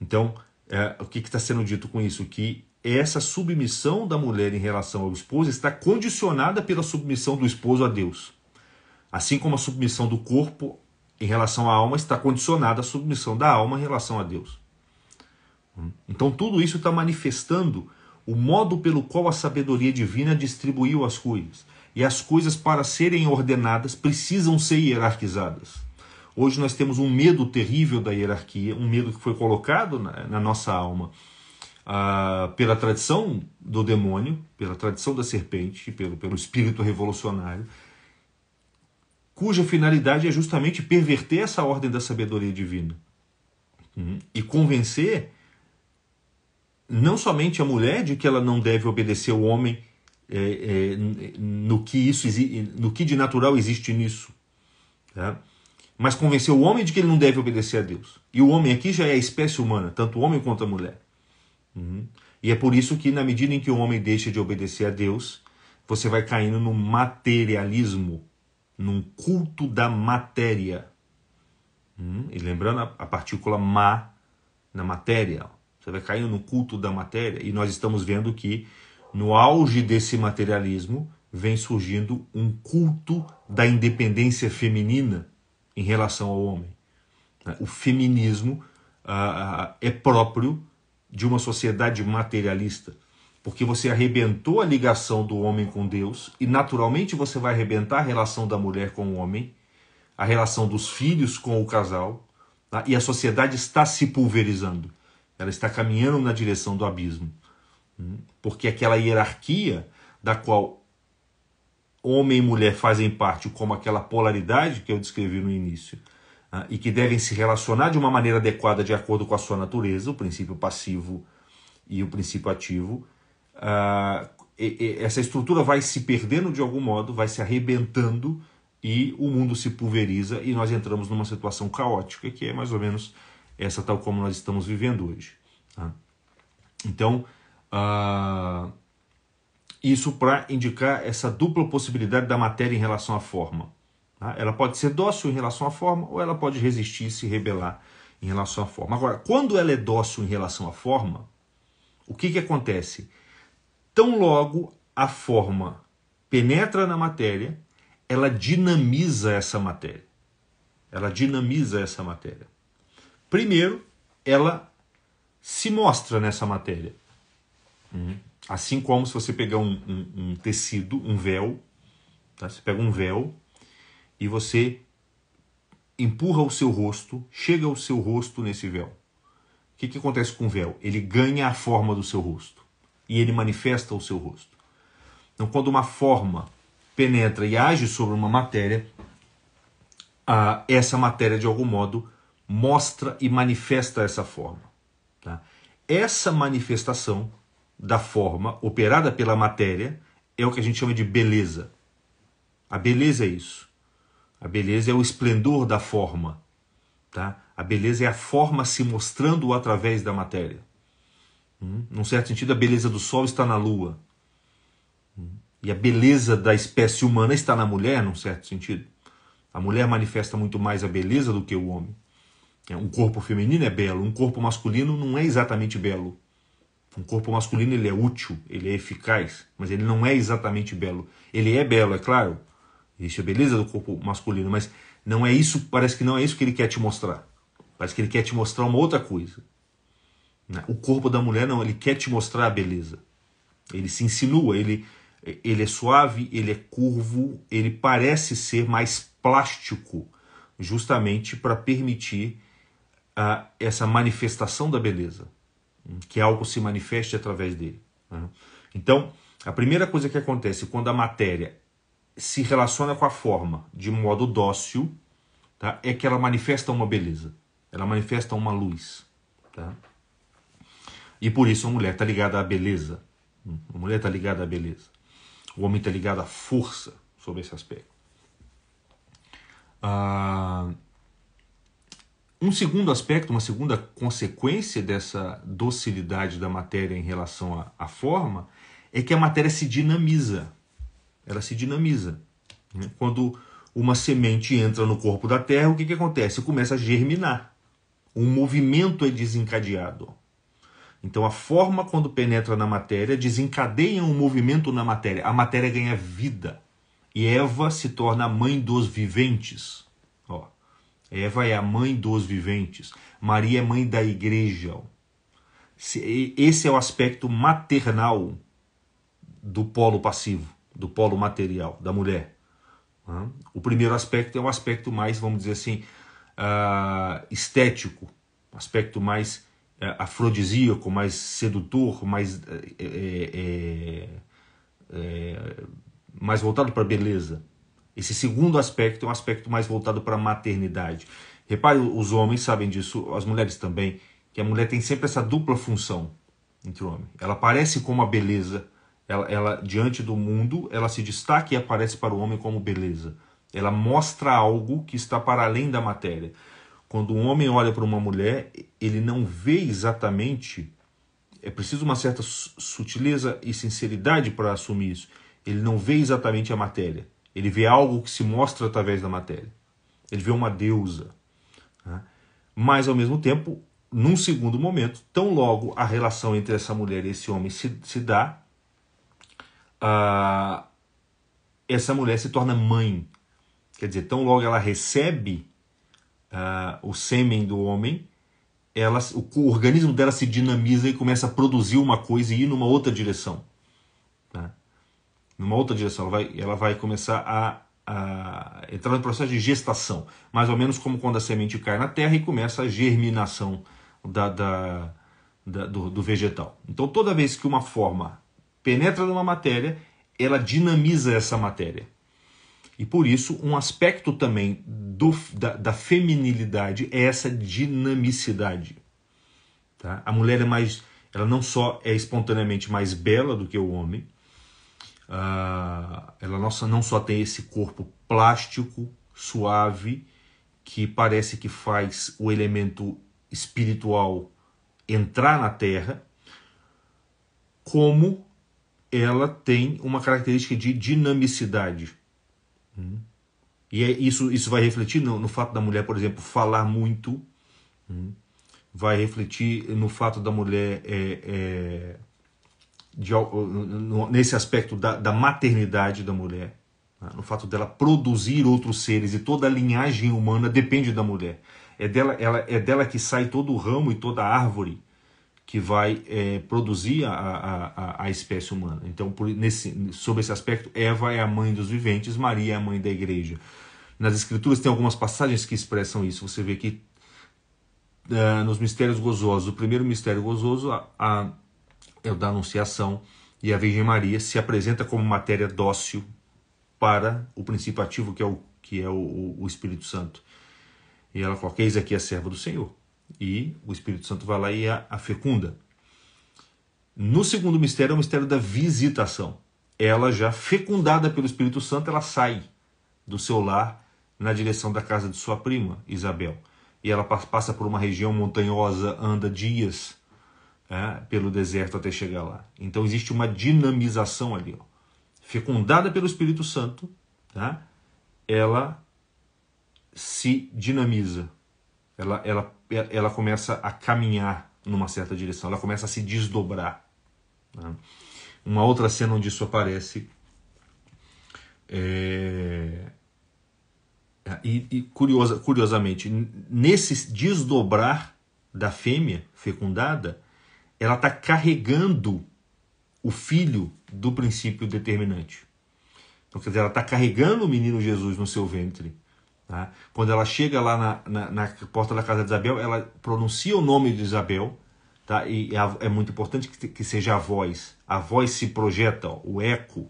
Então, é, o que está sendo dito com isso? Que essa submissão da mulher em relação ao esposo está condicionada pela submissão do esposo a Deus. Assim como a submissão do corpo em relação à alma está condicionada à submissão da alma em relação a Deus. Então tudo isso está manifestando o modo pelo qual a sabedoria divina distribuiu as coisas. E as coisas, para serem ordenadas, precisam ser hierarquizadas. Hoje nós temos um medo terrível da hierarquia, um medo que foi colocado na, na nossa alma ah, pela tradição do demônio, pela tradição da serpente, pelo, pelo espírito revolucionário, cuja finalidade é justamente perverter essa ordem da sabedoria divina hum? e convencer não somente a mulher de que ela não deve obedecer ao homem é, é, no que isso no que de natural existe nisso, tá? mas convencer o homem de que ele não deve obedecer a Deus. E o homem aqui já é a espécie humana, tanto o homem quanto a mulher. Uhum. E é por isso que, na medida em que o homem deixa de obedecer a Deus, você vai caindo no materialismo, num culto da matéria. Uhum. E lembrando a, a partícula má na matéria. Você vai caindo no culto da matéria. E nós estamos vendo que, no auge desse materialismo, vem surgindo um culto da independência feminina em relação ao homem. O feminismo uh, é próprio de uma sociedade materialista, porque você arrebentou a ligação do homem com Deus e naturalmente você vai arrebentar a relação da mulher com o homem, a relação dos filhos com o casal, tá? e a sociedade está se pulverizando. Ela está caminhando na direção do abismo. Hum? Porque aquela hierarquia da qual homem e mulher fazem parte, como aquela polaridade que eu descrevi no início, ah, e que devem se relacionar de uma maneira adequada de acordo com a sua natureza, o princípio passivo e o princípio ativo, ah, essa estrutura vai se perdendo de algum modo, vai se arrebentando e o mundo se pulveriza e nós entramos numa situação caótica que é mais ou menos essa tal como nós estamos vivendo hoje. Tá? Então, ah, isso para indicar essa dupla possibilidade da matéria em relação à forma Tá? Ela pode ser dócil em relação à forma ou ela pode resistir e se rebelar em relação à forma. Agora, quando ela é dócil em relação à forma, o que, que acontece? Tão logo a forma penetra na matéria, ela dinamiza essa matéria. Ela dinamiza essa matéria. Primeiro, ela se mostra nessa matéria. Uhum. Assim como se você pegar um, um, um tecido, um véu, tá? você pega um véu, e você empurra o seu rosto, chega o seu rosto nesse véu. O que, que acontece com o véu? Ele ganha a forma do seu rosto e ele manifesta o seu rosto. Então, quando uma forma penetra e age sobre uma matéria, a essa matéria de algum modo mostra e manifesta essa forma. Tá? Essa manifestação da forma operada pela matéria é o que a gente chama de beleza. A beleza é isso. A beleza é o esplendor da forma, tá? A beleza é a forma se mostrando através da matéria. Hum? Num certo sentido, a beleza do sol está na lua. Hum? E a beleza da espécie humana está na mulher, num certo sentido. A mulher manifesta muito mais a beleza do que o homem. É, um corpo feminino é belo, um corpo masculino não é exatamente belo. Um corpo masculino ele é útil, ele é eficaz, mas ele não é exatamente belo. Ele é belo, é claro, Existe a é beleza do corpo masculino, mas não é isso, parece que não é isso que ele quer te mostrar. Parece que ele quer te mostrar uma outra coisa. Né? O corpo da mulher não, ele quer te mostrar a beleza. Ele se insinua, ele, ele é suave, ele é curvo, ele parece ser mais plástico, justamente para permitir uh, essa manifestação da beleza, hum, que algo se manifeste através dele. Né? Então, a primeira coisa que acontece quando a matéria se relaciona com a forma de modo dócil, tá? é que ela manifesta uma beleza, ela manifesta uma luz. Tá? E por isso a mulher está ligada à beleza. A mulher está ligada à beleza. O homem está ligado à força sobre esse aspecto. Ah, um segundo aspecto, uma segunda consequência dessa docilidade da matéria em relação à, à forma é que a matéria se dinamiza ela se dinamiza. Né? Quando uma semente entra no corpo da terra, o que, que acontece? Começa a germinar. Um movimento é desencadeado. Então a forma quando penetra na matéria desencadeia um movimento na matéria. A matéria ganha vida. E Eva se torna a mãe dos viventes. Ó, Eva é a mãe dos viventes. Maria é mãe da igreja. Esse é o aspecto maternal do polo passivo do polo material da mulher. O primeiro aspecto é o aspecto mais, vamos dizer assim, uh, estético, aspecto mais uh, afrodisíaco, mais sedutor, mais, eh, eh, mais voltado para a beleza. Esse segundo aspecto é um aspecto mais voltado para a maternidade. Repare, os homens sabem disso, as mulheres também, que a mulher tem sempre essa dupla função entre o homem. Ela parece com uma beleza, ela, ela diante do mundo, ela se destaca e aparece para o homem como beleza. Ela mostra algo que está para além da matéria. Quando um homem olha para uma mulher, ele não vê exatamente. É preciso uma certa sutileza e sinceridade para assumir isso. Ele não vê exatamente a matéria. Ele vê algo que se mostra através da matéria. Ele vê uma deusa. Né? Mas, ao mesmo tempo, num segundo momento, tão logo a relação entre essa mulher e esse homem se, se dá, ah, essa mulher se torna mãe. Quer dizer, tão logo ela recebe ah, o sêmen do homem, ela, o, o, organismo dela se dinamiza e começa a produzir uma coisa e ir numa outra direção. Né? Numa outra direção, ela vai, ela vai começar a, a, entrar no processo de gestação, mais ou menos como quando a semente cai na terra e começa a germinação da, da, da do, do vegetal. Então, toda vez que uma forma penetra numa matéria, ela dinamiza essa matéria. E por isso, um aspecto também do, da, da feminilidade é essa dinamicidade. Tá? A mulher é mais. Ela não só é espontaneamente mais bela do que o homem, uh, ela nossa, não só tem esse corpo plástico, suave, que parece que faz o elemento espiritual entrar na terra, como ela tem uma característica de dinamicidade. Hum? E é, isso, isso vai refletir no, no, fato da mulher, por exemplo, falar muito, hum? vai refletir no fato da mulher, é, é, de, nesse aspecto da, da maternidade da mulher, né? no fato dela produzir outros seres e toda a linhagem humana depende da mulher. É dela, ela, é dela que sai todo o ramo e toda a árvore que vai é, produzir a, a, a, espécie humana. Então, por, nesse, sobre esse aspecto, Eva é a mãe dos viventes, Maria é a mãe da igreja. Nas escrituras tem algumas passagens que expressam isso. Você vê que uh, nos mistérios gozosos, o primeiro mistério gozoso a, a, é o da Anunciação, e a Virgem Maria se apresenta como matéria dócil para o princípio ativo que é o, que é o, o Espírito Santo. E ela coloca: Eis aqui a serva do Senhor e o Espírito Santo vai lá e a, a fecunda. No segundo mistério é o mistério da visitação. Ela já fecundada pelo Espírito Santo, ela sai do seu lar na direção da casa de sua prima, Isabel. E ela passa por uma região montanhosa, anda dias é, pelo deserto até chegar lá. Então existe uma dinamização ali. Ó. Fecundada pelo Espírito Santo, tá? ela se dinamiza. Ela, ela ela começa a caminhar numa certa direção, ela começa a se desdobrar. Né? Uma outra cena onde isso aparece é... E, e curiosa, curiosamente, nesse desdobrar da fêmea fecundada, ela está carregando o filho do princípio determinante. Então, quer dizer, ela está carregando o menino Jesus no seu ventre. Tá? Quando ela chega lá na, na, na, porta da casa de Isabel, ela pronuncia o nome de Isabel, tá? e é, é muito importante que, que, seja a voz. A voz se projeta, ó, o eco.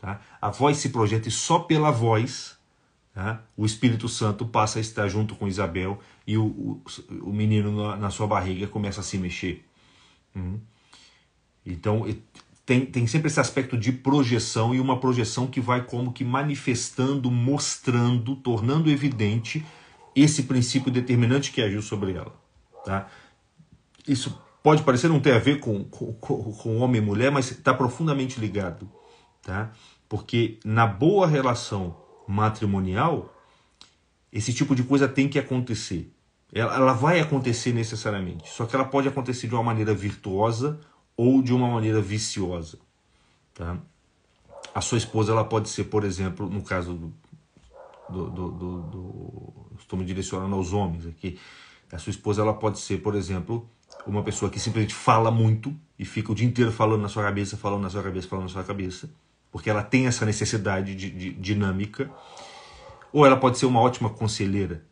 Tá? A voz se projeta e só pela voz tá? o Espírito Santo passa a estar junto com Isabel e o, o, o menino na, na, sua barriga começa a se mexer. Uhum. Então, tem, tem sempre esse aspecto de projeção e uma projeção que vai como que manifestando, mostrando, tornando evidente esse princípio determinante que é agiu sobre ela. Tá? Isso pode parecer não ter a ver com, com, com homem e mulher, mas está profundamente ligado. Tá? Porque na boa relação matrimonial, esse tipo de coisa tem que acontecer. Ela, ela vai acontecer necessariamente, só que ela pode acontecer de uma maneira virtuosa ou de uma maneira viciosa. Tá? A sua esposa ela pode ser, por exemplo, no caso do, do, do, do, do estou me direcionando aos homens aqui, a sua esposa ela pode ser, por exemplo, uma pessoa que simplesmente fala muito e fica o dia inteiro falando na sua cabeça, falando na sua cabeça, falando na sua cabeça, porque ela tem essa necessidade de, de dinâmica. Ou ela pode ser uma ótima conselheira,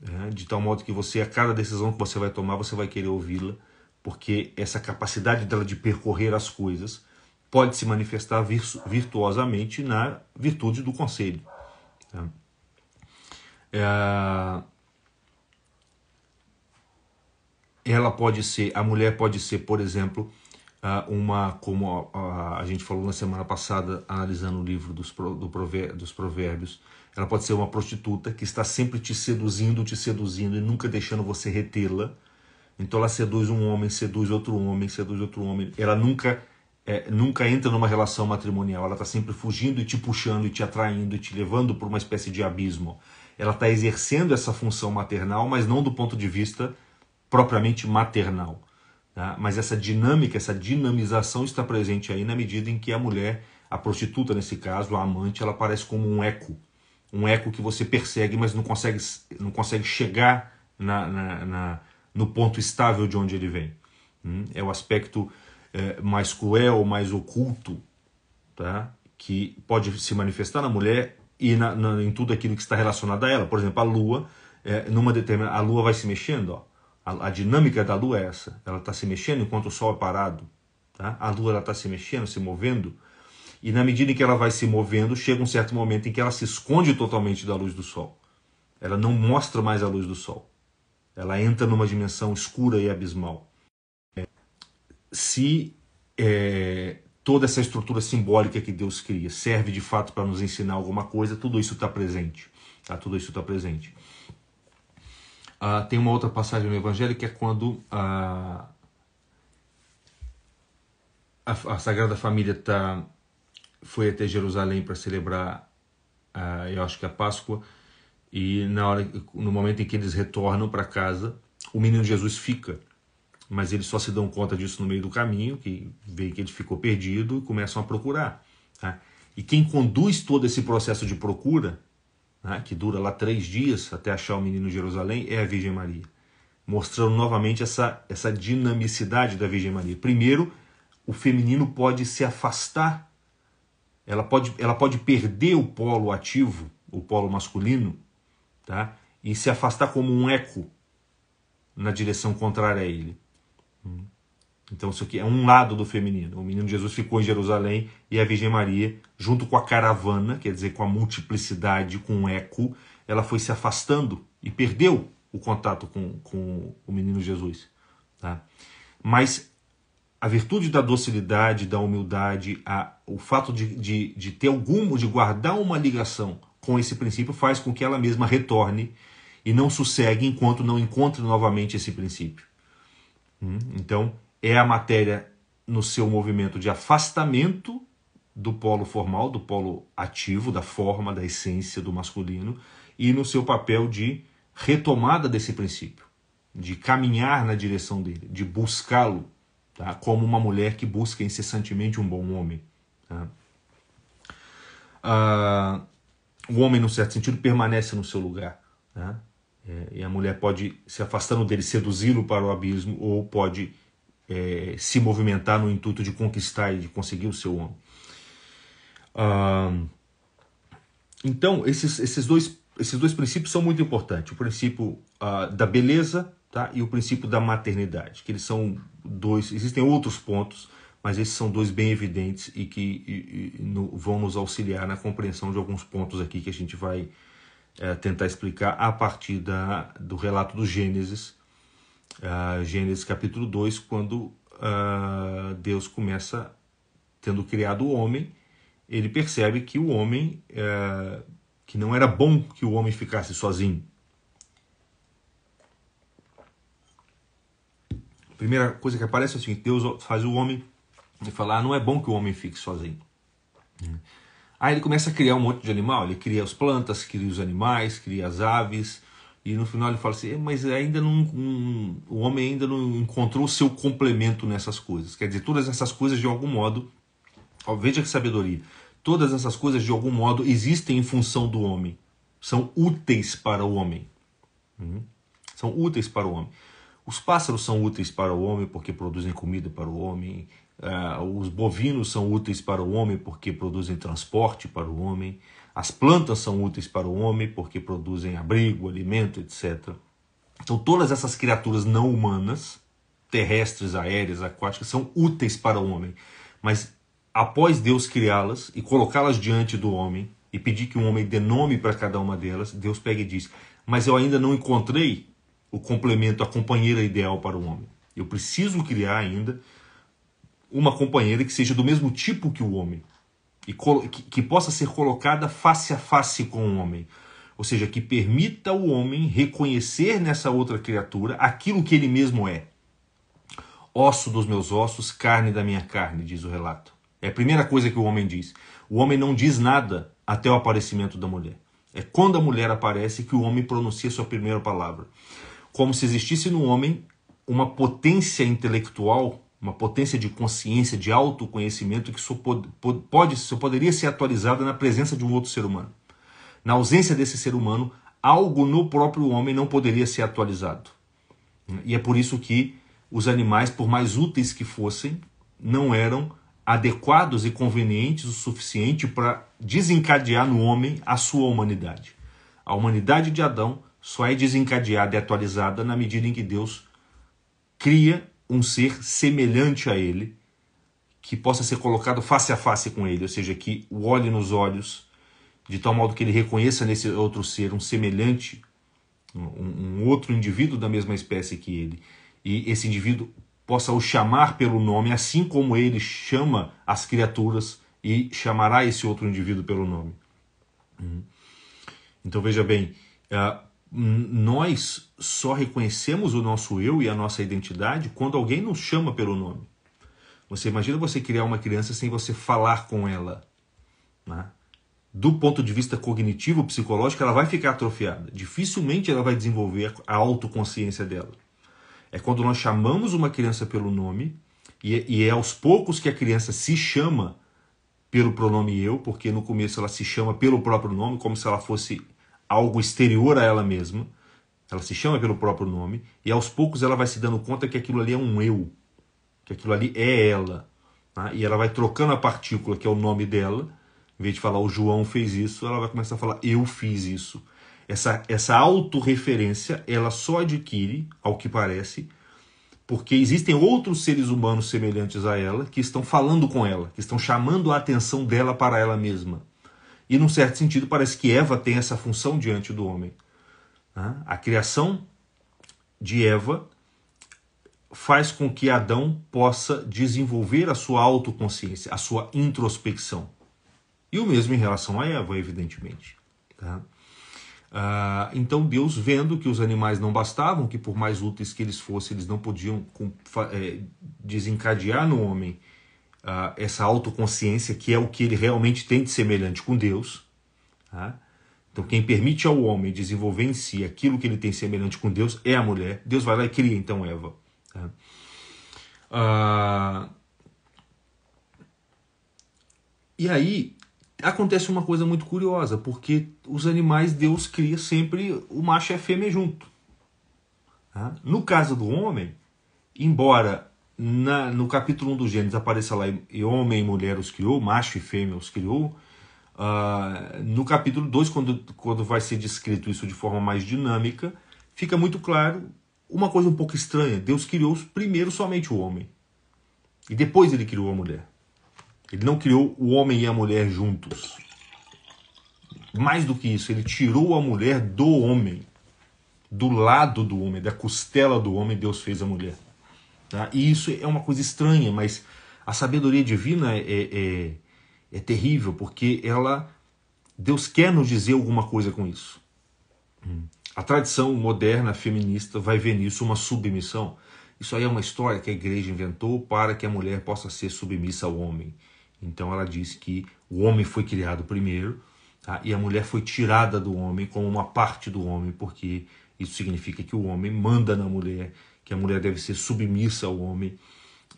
né? de tal modo que você, a cada decisão que você vai tomar, você vai querer ouvi-la porque essa capacidade dela de percorrer as coisas pode se manifestar virtuosamente na virtude do conselho. Tá? É, ela pode ser, a mulher pode ser, por exemplo, uma, como a gente falou na semana passada, analisando o livro dos, dos Provérbios, ela pode ser uma prostituta que está sempre te seduzindo, te seduzindo e nunca deixando você retê-la então ela seduz um homem, seduz outro homem, seduz outro homem. Ela nunca é, nunca entra numa relação matrimonial. Ela está sempre fugindo e te puxando e te atraindo e te levando por uma espécie de abismo. Ela está exercendo essa função maternal, mas não do ponto de vista propriamente maternal. Tá? Mas essa dinâmica, essa dinamização está presente aí na medida em que a mulher, a prostituta nesse caso, a amante, ela aparece como um eco. Um eco que você persegue, mas não consegue, não consegue chegar na, na, na no ponto estável de onde ele vem. Hum? É o aspecto é, mais cruel, mais oculto, tá? que pode se manifestar na mulher e na, na, em tudo aquilo que está relacionado a ela. Por exemplo, a lua, é, numa determinada, a lua vai se mexendo, ó. A, a dinâmica da lua é essa. Ela está se mexendo enquanto o sol é parado. Tá? A lua está se mexendo, se movendo. E na medida em que ela vai se movendo, chega um certo momento em que ela se esconde totalmente da luz do sol. Ela não mostra mais a luz do sol ela entra numa dimensão escura e abismal. É, se é, toda essa estrutura simbólica que Deus cria serve de fato para nos ensinar alguma coisa, tudo isso está presente. Tá? Tudo isso está presente. Ah, tem uma outra passagem no Evangelho que é quando a, a, a Sagrada Família tá, foi até Jerusalém para celebrar, ah, eu acho que é a Páscoa, e na hora, no momento em que eles retornam para casa, o menino Jesus fica. Mas eles só se dão conta disso no meio do caminho, que veem que ele ficou perdido e começam a procurar. Tá? E quem conduz todo esse processo de procura, né, que dura lá três dias até achar o menino Jerusalém, é a Virgem Maria. Mostrando novamente essa, essa dinamicidade da Virgem Maria. Primeiro, o feminino pode se afastar, ela pode, ela pode perder o polo ativo, o polo masculino, tá? e se afastar como um eco na direção contrária a ele. Hum. Então, isso aqui é um lado do feminino. O menino Jesus ficou em Jerusalém e a Virgem Maria, junto com a caravana, quer dizer, com a multiplicidade, com o eco, ela foi se afastando e perdeu o contato com, com o menino Jesus. Tá? Mas a virtude da docilidade, da humildade, a, o fato de, de, de ter algum, de guardar uma ligação, com esse princípio faz com que ela mesma retorne e não sossegue enquanto não encontre novamente esse princípio. Hum, então, é a matéria no seu movimento de afastamento do polo formal, do polo ativo, da forma, da essência do masculino, e no seu papel de retomada desse princípio, de caminhar na direção dele, de buscá-lo, tá? como uma mulher que busca incessantemente um bom homem. Tá? Ah, o homem, no certo sentido, permanece no seu lugar. Né? É, e a mulher pode, se afastando dele, seduzi-lo para o abismo, ou pode é, se movimentar no intuito de conquistar e de conseguir o seu homem. Ah, então, esses, esses, dois, esses dois princípios são muito importantes: o princípio ah, da beleza tá? e o princípio da maternidade, que eles são dois. Existem outros pontos mas esses são dois bem evidentes e que e, e, no, vão nos auxiliar na compreensão de alguns pontos aqui que a gente vai é, tentar explicar a partir da, do relato do Gênesis, uh, Gênesis capítulo 2, quando uh, Deus começa, tendo criado o homem, ele percebe que o homem, uh, que não era bom que o homem ficasse sozinho. A primeira coisa que aparece é o seguinte: Deus faz o homem ele fala, ah, não é bom que o homem fique sozinho. Aí ele começa a criar um monte de animal. Ele cria as plantas, cria os animais, cria as aves. E no final ele fala assim, é, mas ainda não, um, o homem ainda não encontrou o seu complemento nessas coisas. Quer dizer, todas essas coisas de algum modo, ó, veja que sabedoria, todas essas coisas de algum modo existem em função do homem. São úteis para o homem. Uhum. São úteis para o homem. Os pássaros são úteis para o homem porque produzem comida para o homem Uh, os bovinos são úteis para o homem porque produzem transporte para o homem, as plantas são úteis para o homem porque produzem abrigo, alimento, etc. Então, todas essas criaturas não humanas, terrestres, aéreas, aquáticas, são úteis para o homem. Mas após Deus criá-las e colocá-las diante do homem e pedir que o homem dê nome para cada uma delas, Deus pega e diz: Mas eu ainda não encontrei o complemento, a companheira ideal para o homem. Eu preciso criar ainda uma companheira que seja do mesmo tipo que o homem e que, que possa ser colocada face a face com o homem. Ou seja, que permita o homem reconhecer nessa outra criatura aquilo que ele mesmo é. Osso dos meus ossos, carne da minha carne, diz o relato. É a primeira coisa que o homem diz. O homem não diz nada até o aparecimento da mulher. É quando a mulher aparece que o homem pronuncia sua primeira palavra. Como se existisse no homem uma potência intelectual uma potência de consciência, de autoconhecimento que só, pode, pode, só poderia ser atualizada na presença de um outro ser humano. Na ausência desse ser humano, algo no próprio homem não poderia ser atualizado. E é por isso que os animais, por mais úteis que fossem, não eram adequados e convenientes o suficiente para desencadear no homem a sua humanidade. A humanidade de Adão só é desencadeada e atualizada na medida em que Deus cria um ser semelhante a ele, que possa ser colocado face a face com ele, ou seja, que o olhe nos olhos, de tal modo que ele reconheça nesse outro ser um semelhante, um, um outro indivíduo da mesma espécie que ele, e esse indivíduo possa o chamar pelo nome, assim como ele chama as criaturas e chamará esse outro indivíduo pelo nome. Uhum. Então veja bem, ah, nós só reconhecemos o nosso eu e a nossa identidade quando alguém nos chama pelo nome. Você imagina você criar uma criança sem você falar com ela. Né? Do ponto de vista cognitivo, psicológico, ela vai ficar atrofiada. Dificilmente ela vai desenvolver a autoconsciência dela. É quando nós chamamos uma criança pelo nome e, é, e é aos poucos que a criança se chama pelo pronome eu, porque no começo ela se chama pelo próprio nome, como se ela fosse algo exterior a ela mesma, ela se chama pelo próprio nome, e aos poucos ela vai se dando conta que aquilo ali é um eu, que aquilo ali é ela. Tá? E ela vai trocando a partícula, que é o nome dela, em vez de falar o João fez isso, ela vai começar a falar eu fiz isso. Essa, essa autorreferência ela só adquire, ao que parece, porque existem outros seres humanos semelhantes a ela que estão falando com ela, que estão chamando a atenção dela para ela mesma. E, num certo sentido, parece que Eva tem essa função diante do homem. Né? A criação de Eva faz com que Adão possa desenvolver a sua autoconsciência, a sua introspecção. E o mesmo em relação a Eva, evidentemente. Tá? Ah, então Deus, vendo que os animais não bastavam, que por mais úteis que eles fossem, eles não podiam eh, desencadear no homem ah, essa autoconsciência, que é o que ele realmente tem de semelhante com Deus. Tá? Então, quem permite ao homem desenvolver em si aquilo que ele tem semelhante com Deus é a mulher. Deus vai lá e cria então Eva. Tá? Ah, e aí acontece uma coisa muito curiosa, porque os animais Deus cria sempre o macho e a fêmea junto. Tá? No caso do homem, embora na, no capítulo 1 do Gênesis apareça lá e homem e mulher os criou, macho e fêmea os criou. Uh, no capítulo 2, quando, quando vai ser descrito isso de forma mais dinâmica, fica muito claro uma coisa um pouco estranha. Deus criou primeiro somente o homem. E depois ele criou a mulher. Ele não criou o homem e a mulher juntos. Mais do que isso, ele tirou a mulher do homem. Do lado do homem, da costela do homem, Deus fez a mulher. Tá? E isso é uma coisa estranha, mas a sabedoria divina é, é, é, é terrível, porque ela Deus quer nos dizer alguma coisa com isso. Hum. A tradição moderna feminista vai ver nisso uma submissão. Isso aí é uma história que a igreja inventou para que a mulher possa ser submissa ao homem. Então ela diz que o homem foi criado primeiro tá? e a mulher foi tirada do homem como uma parte do homem, porque isso significa que o homem manda na mulher que a mulher deve ser submissa ao homem.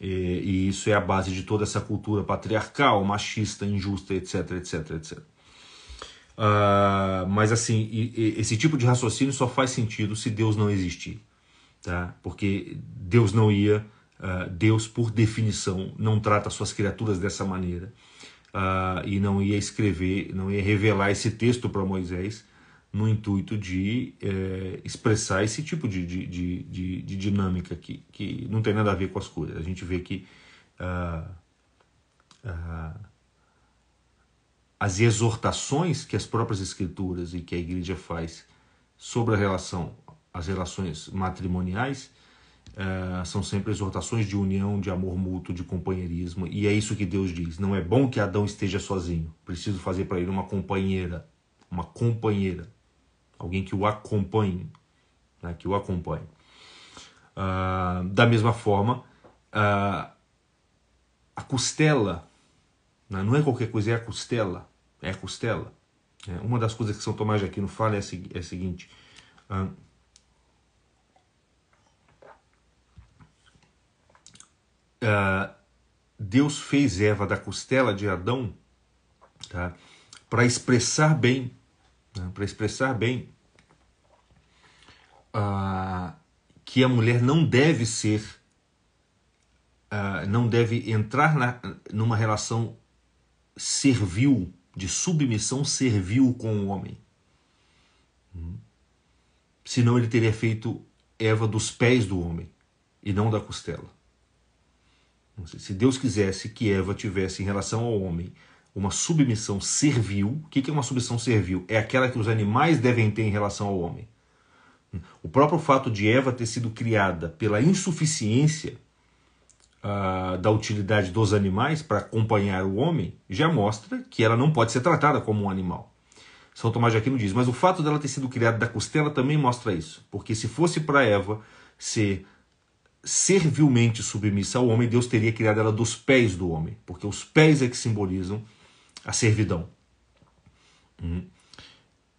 É, e, isso é a base de toda essa cultura patriarcal, machista, injusta, etc, etc, etc. Uh, mas assim, esse tipo de raciocínio só faz sentido se Deus não existir, tá? Porque Deus não ia, uh, Deus por definição não trata suas criaturas dessa maneira uh, e não ia escrever, não ia revelar esse texto para Moisés no intuito de é, expressar esse tipo de, de, de, de, dinâmica que, que não tem nada a ver com as coisas. A gente vê que ah, ah, as exortações que as próprias escrituras e que a igreja faz sobre a relação, as relações matrimoniais, Uh, são sempre exortações de união, de amor mútuo, de companheirismo. E é isso que Deus diz. Não é bom que Adão esteja sozinho. Preciso fazer para ele uma companheira. Uma companheira alguém que o acompanhe, né, que o acompanhe. Uh, da mesma forma, uh, a costela, né, não é qualquer coisa, é a costela, é a costela. Né? Uma das coisas que São Tomás de Aquino fala é a, é a seguinte, uh, Deus fez Eva da costela de Adão tá, para expressar bem né, para expressar bem uh, que a mulher não deve ser, uh, não deve entrar na, numa relação servil, de submissão servil com o homem. Hum? Senão ele teria feito Eva dos pés do homem e não da costela. Se Deus quisesse que Eva tivesse em relação ao homem uma submissão servil. O que é uma submissão servil? É aquela que os animais devem ter em relação ao homem. O próprio fato de Eva ter sido criada pela insuficiência uh, da utilidade dos animais para acompanhar o homem já mostra que ela não pode ser tratada como um animal. São Tomás de Aquino diz, mas o fato dela ter sido criada da costela também mostra isso, porque se fosse para Eva ser servilmente submissa ao homem, Deus teria criado ela dos pés do homem, porque os pés é que simbolizam a servidão. Uhum.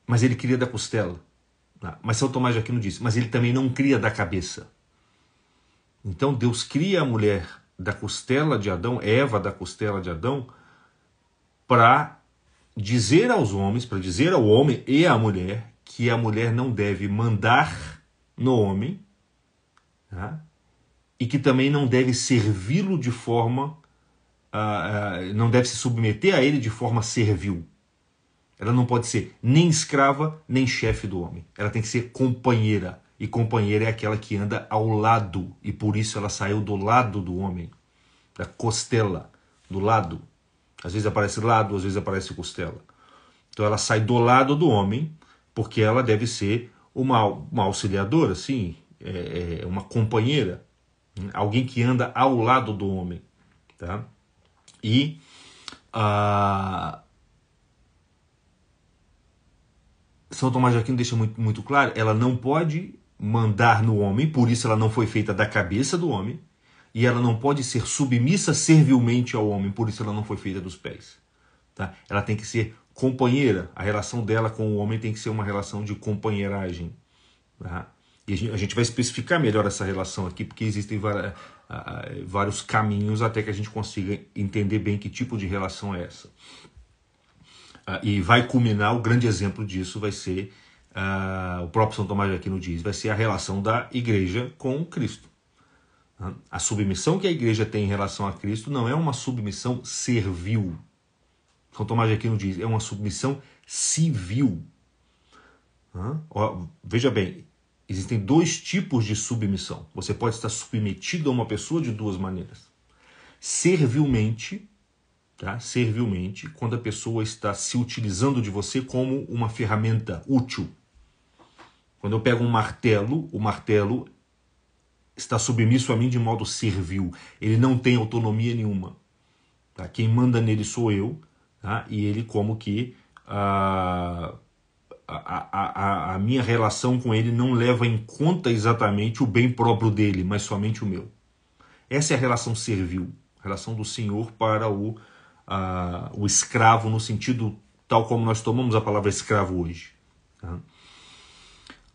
Mas ele cria da costela. Ah, mas São Tomás de Aquino disse, mas ele também não cria da cabeça. Então Deus cria a mulher da costela de Adão, Eva da costela de Adão, para dizer aos homens, para dizer ao homem e à mulher que a mulher não deve mandar no homem tá? e que também não deve servi-lo de forma não deve se submeter a ele de forma servil. Ela não pode ser nem escrava, nem chefe do homem. Ela tem que ser companheira. E companheira é aquela que anda ao lado. E por isso ela saiu do lado do homem. Da costela. Do lado. Às vezes aparece lado, às vezes aparece costela. Então ela sai do lado do homem, porque ela deve ser uma, uma auxiliadora, sim. É, é uma companheira. Alguém que anda ao lado do homem. Tá? E uh, São Tomás de Aquino deixa muito, muito claro: ela não pode mandar no homem, por isso ela não foi feita da cabeça do homem, e ela não pode ser submissa servilmente ao homem, por isso ela não foi feita dos pés. Tá? Ela tem que ser companheira, a relação dela com o homem tem que ser uma relação de companheiragem. Tá? E a gente vai especificar melhor essa relação aqui, porque existem várias vários caminhos até que a gente consiga entender bem que tipo de relação é essa. Uh, e vai culminar, o grande exemplo disso vai ser, uh, o próprio São Tomás de Aquino diz, vai ser a relação da igreja com Cristo. A submissão que a igreja tem em relação a Cristo não é uma submissão servil. São Tomás de Aquino diz, é uma submissão civil. Veja bem, Existem dois tipos de submissão. Você pode estar submetido a uma pessoa de duas maneiras. Servilmente, tá? Servilmente, quando a pessoa está se utilizando de você como uma ferramenta útil. Quando eu pego um martelo, o martelo está submisso a mim de modo servil. Ele não tem autonomia nenhuma. Tá? Quem manda nele sou eu, tá? e ele como que ah a, a, a minha relação com ele não leva em conta exatamente o bem próprio dele, mas somente o meu. Essa é a relação servil, a relação do senhor para o, a, o escravo, no sentido tal como nós tomamos a palavra escravo hoje. Tá?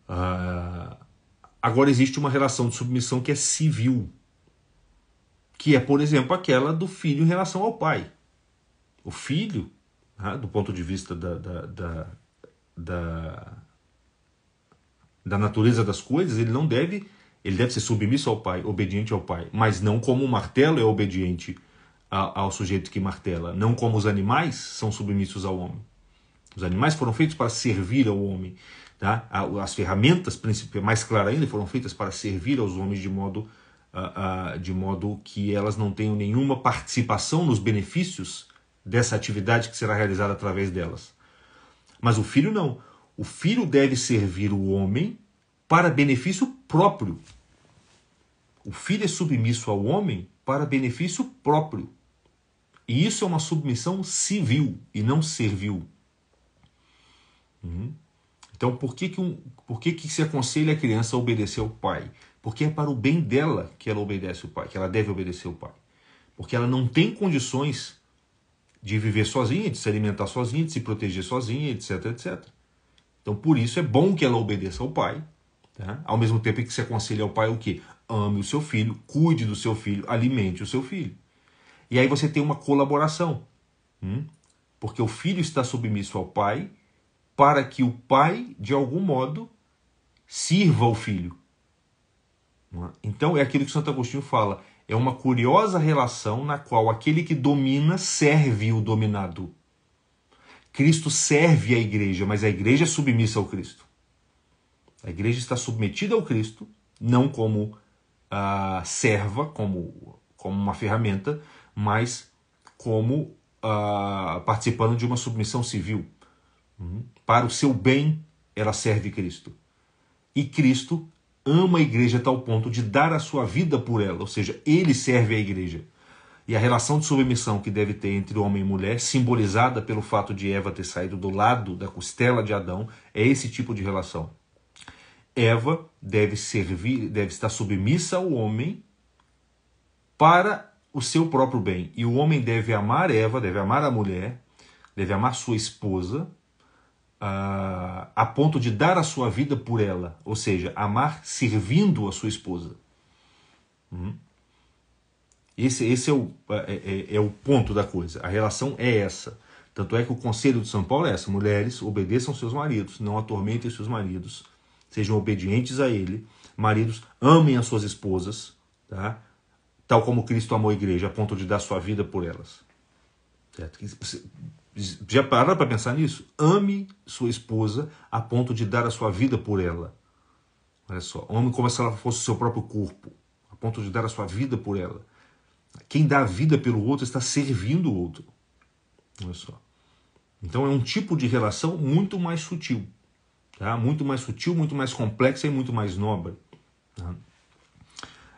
Uh, agora existe uma relação de submissão que é civil, que é, por exemplo, aquela do filho em relação ao pai. O filho, né, do ponto de vista da, da, da, da, da natureza das coisas, ele não deve, ele deve ser submisso ao pai, obediente ao pai, mas não como o martelo é obediente ao sujeito que martela, não como os animais são submissos ao homem. Os animais foram feitos para servir ao homem, tá? As ferramentas mais clara ainda foram feitas para servir aos homens de modo uh, uh, de modo que elas não tenham nenhuma participação nos benefícios dessa atividade que será realizada através delas. Mas o filho não. O filho deve servir o homem para benefício próprio. O filho é submisso ao homem para benefício próprio. E isso é uma submissão civil e não servil. Uhum. Então, por que, que, um, por que, que se aconselha a criança a obedecer ao pai? Porque é para o bem dela que ela obedece o pai, que ela deve obedecer o pai. Porque ela não tem condições de viver sozinha, de se alimentar sozinha, de se proteger sozinha, etc, etc. Então, por isso é bom que ela obedeça ao pai, tá? ao mesmo tempo que se aconselha ao pai o que? Ame o seu filho, cuide do seu filho, alimente o seu filho. E aí você tem uma colaboração, hum? porque o filho está submisso ao pai para que o pai, de algum modo, sirva o filho. É? Então, é aquilo que Santo Agostinho fala: é uma curiosa relação na qual aquele que domina serve o dominado. Cristo serve a igreja, mas a igreja é submissa ao Cristo. A igreja está submetida ao Cristo, não como uh, serva, como, como uma ferramenta, mas como uh, participando de uma submissão civil. Uhum. Para o seu bem, ela serve Cristo. E Cristo ama a igreja a tal ponto de dar a sua vida por ela, ou seja, ele serve a igreja. E a relação de submissão que deve ter entre homem e mulher, simbolizada pelo fato de Eva ter saído do lado da costela de Adão, é esse tipo de relação. Eva deve servir, deve estar submissa ao homem para o seu próprio bem. E o homem deve amar Eva, deve amar a mulher, deve amar sua esposa a, ponto de dar a sua vida por ela, ou seja, amar servindo a sua esposa. Uhum. Esse, esse é, o, é é, é, é, o ponto da coisa. A relação é essa. Tanto é que o conselho de São Paulo é essa: mulheres, obedeçam seus maridos, não atormentem seus maridos, sejam obedientes a ele. Maridos, amem as suas esposas, tá? tal como Cristo amou a igreja, a ponto de dar sua vida por elas. Certo? Já pararam para pensar nisso? Ame sua esposa a ponto de dar a sua vida por ela. Olha só, ame como se ela fosse o seu próprio corpo, a ponto de dar a sua vida por ela. Quem dá a vida pelo outro está servindo o outro. Olha só. Então é um tipo de relação muito mais sutil, tá? muito mais sutil, muito mais complexa e muito mais nobre. Tá?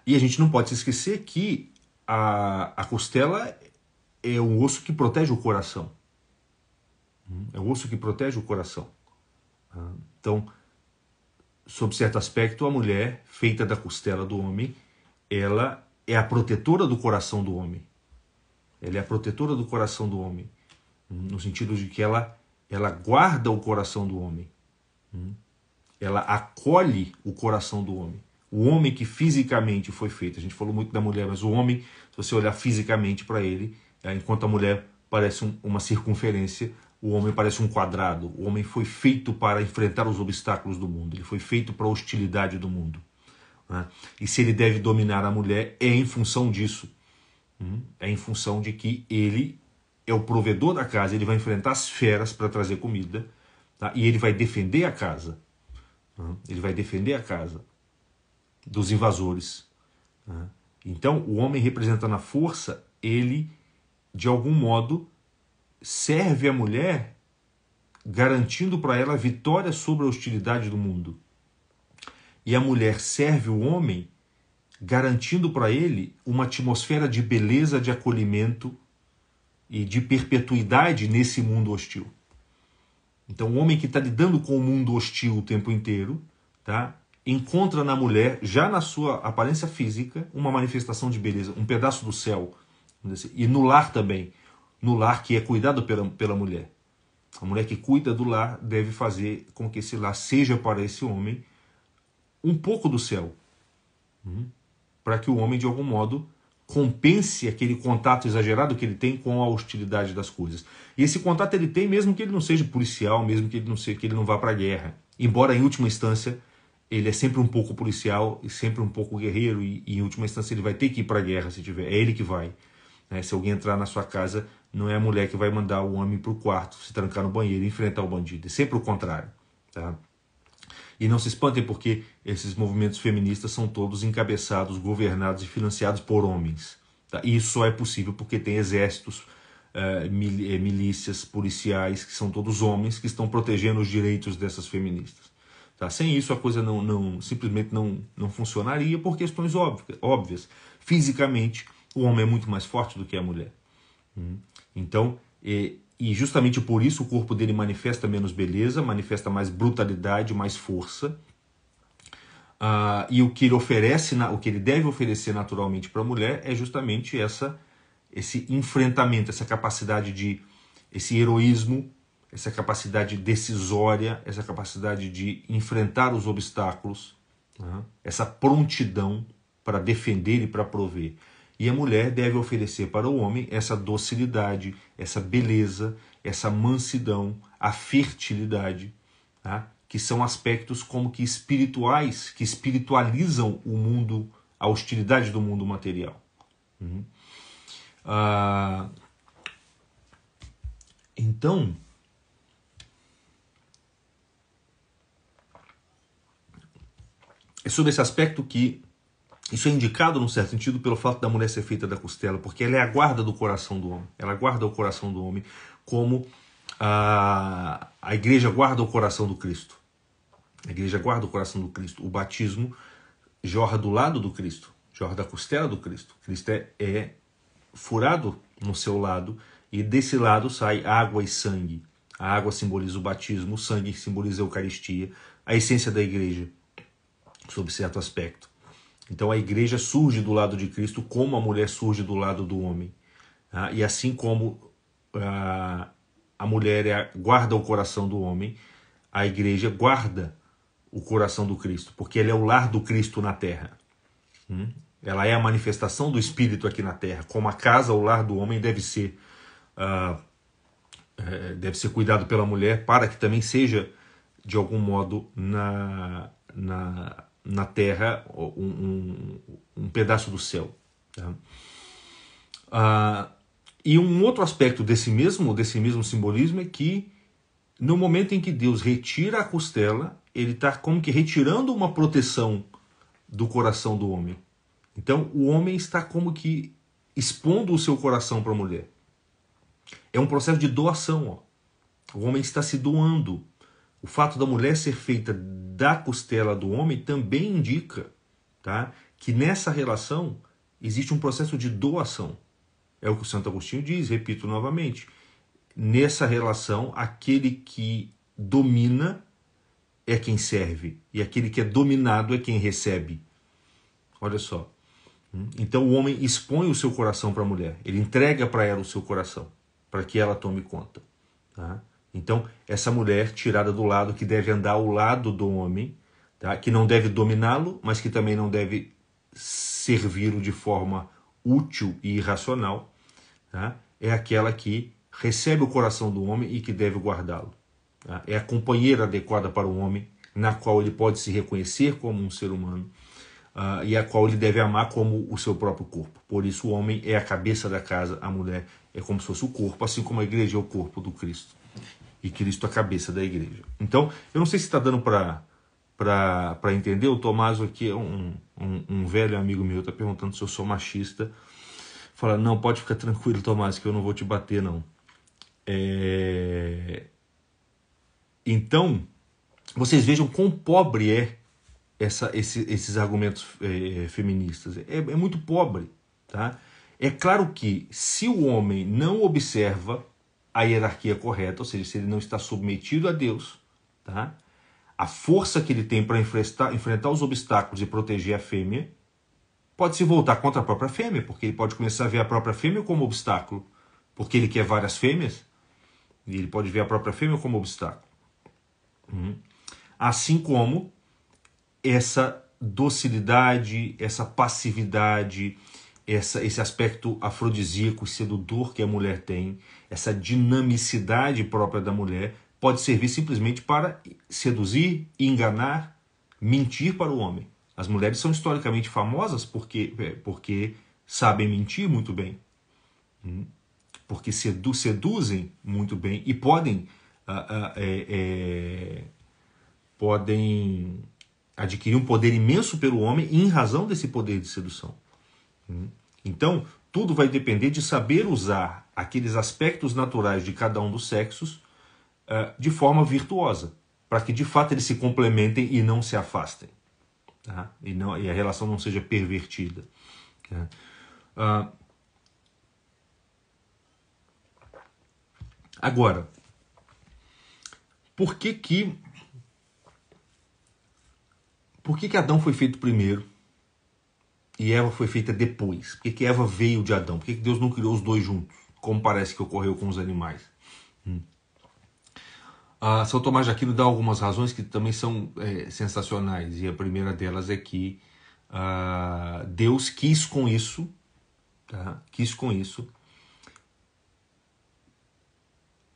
E a gente não pode se esquecer que a, a costela é um osso que protege o coração. É o osso que protege o coração. Ah, então, sob certo aspecto, a mulher, feita da costela do homem, ela é a protetora do coração do homem. Ela é a protetora do coração do homem, hum, no sentido de que ela, ela guarda o coração do homem. Hum. Ela acolhe o coração do homem. O homem que fisicamente foi feito. A gente falou muito da mulher, mas o homem, se você olhar fisicamente para ele, é, enquanto a mulher parece uma circunferência, o homem parece um quadrado. O homem foi feito para enfrentar os obstáculos do mundo. Ele foi feito para a hostilidade do mundo. Né? E se ele deve dominar a mulher, é em função disso. Hum? É em função de que ele é o provedor da casa, ele vai enfrentar as feras para trazer comida. Tá? E ele vai defender a casa. Né? Ele vai defender a casa dos invasores. Né? Então, o homem representando a força, ele, de algum modo, serve a mulher garantindo para ela a vitória sobre a hostilidade do mundo. E a mulher serve o homem garantindo para ele uma atmosfera de beleza, de acolhimento e de perpetuidade nesse mundo hostil. Então, o homem que está lidando com o mundo hostil o tempo inteiro, tá? encontra na mulher, já na sua aparência física, uma manifestação de beleza, um pedaço do céu. Assim, e no lar também no lar que é cuidado pela, pela mulher. A mulher que cuida do lar deve fazer com que esse lar seja para esse homem um pouco do céu, uhum. para que o homem, de algum modo, compense aquele contato exagerado que ele tem com a hostilidade das coisas. E esse contato ele tem mesmo que ele não seja policial, mesmo que ele não seja que ele não vá para a guerra. Embora em última instância ele é sempre um pouco policial e sempre um pouco guerreiro e, e em última instância ele vai ter que ir para a guerra se tiver, é ele que vai. Né? Se alguém entrar na sua casa, não é a mulher que vai mandar o homem para o quarto, se trancar no banheiro e enfrentar o bandido. É sempre o contrário. Tá? E não se espantem porque esses movimentos feministas são todos encabeçados, governados e financiados por homens. Tá? E isso só é possível porque tem exércitos, eh, eh milícias, policiais, que são todos homens, que estão protegendo os direitos dessas feministas. Tá? Sem isso a coisa não, não simplesmente não, não funcionaria por questões óbvias. óbvias. Fisicamente, o homem é muito mais forte do que a mulher. Hum. Então, e, e justamente por isso o corpo dele manifesta menos beleza, manifesta mais brutalidade, mais força. Uh, e o que ele oferece, o que ele deve oferecer naturalmente para a mulher é justamente essa, esse enfrentamento, essa capacidade de, esse heroísmo, essa capacidade decisória, essa capacidade de enfrentar os obstáculos, essa prontidão para defender e para prover. E a mulher deve oferecer para o homem essa docilidade, essa beleza, essa mansidão, a fertilidade, tá? que são aspectos como que espirituais, que espiritualizam o mundo, a hostilidade do mundo material. Uhum. Ah, então, é sobre esse aspecto que isso é indicado, num certo sentido, pelo fato da mulher ser feita da costela, porque ela é a guarda do coração do homem. Ela guarda o coração do homem como a, a igreja guarda o coração do Cristo. A igreja guarda o coração do Cristo. O batismo jorra do lado do Cristo, jorra da costela do Cristo. Cristo é, é furado no seu lado e desse lado sai água e sangue. A água simboliza o batismo, o sangue simboliza a Eucaristia, a essência da igreja, sob certo aspecto. Então a igreja surge do lado de Cristo como a mulher surge do lado do homem. Ah, e assim como ah, a mulher é guarda o coração do homem, a igreja guarda o coração do Cristo, porque ele é o lar do Cristo na terra. Hum? Ela é a manifestação do Espírito aqui na terra. Como a casa, o lar do homem deve ser, ah, eh, deve ser cuidado pela mulher, para que também seja, de algum modo, na, na na terra um, um, um pedaço do céu. Tá? Ah, e um outro aspecto desse mesmo, desse mesmo simbolismo é que no momento em que Deus retira a costela, ele está como que retirando uma proteção do coração do homem. Então o homem está como que expondo o seu coração para a mulher. É um processo de doação. Ó. O homem está se doando o fato da mulher ser feita da costela do homem também indica tá, que nessa relação existe um processo de doação. É o que o Santo Agostinho diz, repito novamente. Nessa relação, aquele que domina é quem serve, e aquele que é dominado é quem recebe. Olha só. Hum? Então o homem expõe o seu coração para a mulher, ele entrega para ela o seu coração, para que ela tome conta. Tá? Então, essa mulher tirada do lado que deve andar ao lado do homem, tá? que não deve dominá-lo, mas que também não deve servi-lo de forma útil e irracional, tá? é aquela que recebe o coração do homem e que deve guardá-lo. Tá? É a companheira adequada para o homem, na qual ele pode se reconhecer como um ser humano uh, e a qual ele deve amar como o seu próprio corpo. Por isso, o homem é a cabeça da casa, a mulher é como se fosse o corpo, assim como a igreja é o corpo do Cristo e Cristo a cabeça da igreja. Então, eu não sei se está dando para entender. O Tomás aqui, é um, um, um velho amigo meu, está perguntando se eu sou machista. Fala, não, pode ficar tranquilo, Tomás, que eu não vou te bater, não. É... Então, vocês vejam quão pobre é essa, esse, esses argumentos é, feministas. É, é muito pobre, tá? É claro que se o homem não observa a hierarquia correta, ou seja, se ele não está submetido a Deus, tá? a força que ele tem para enfrentar, enfrentar os obstáculos e proteger a fêmea pode se voltar contra a própria fêmea, porque ele pode começar a ver a própria fêmea como obstáculo, porque ele quer várias fêmeas, e ele pode ver a própria fêmea como obstáculo. Uhum. Assim como essa docilidade, essa passividade, essa, esse aspecto afrodisíaco e sedutor que a mulher tem, essa dinamicidade própria da mulher pode servir simplesmente para seduzir, enganar, mentir para o homem. As mulheres são historicamente famosas porque, é, porque sabem mentir muito bem, hum, porque sedu seduzem muito bem e podem, ah, ah, é, é, podem adquirir um poder imenso pelo homem em razão desse poder de sedução. Hum. Então, tudo vai depender de saber usar aqueles aspectos naturais de cada um dos sexos uh, de forma virtuosa, para que de fato eles se complementem e não se afastem, tá? e, não, e a relação não seja pervertida. Tá? Uh, Agora, por que que por que que Adão foi feito primeiro? e Eva foi feita depois? Por que, que Eva veio de Adão? Por que, que Deus não criou os dois juntos, como parece que ocorreu com os animais? Hum. Ah, São Tomás de Aquino dá algumas razões que também são é, sensacionais, e a primeira delas é que ah, Deus quis com isso, tá? quis com isso,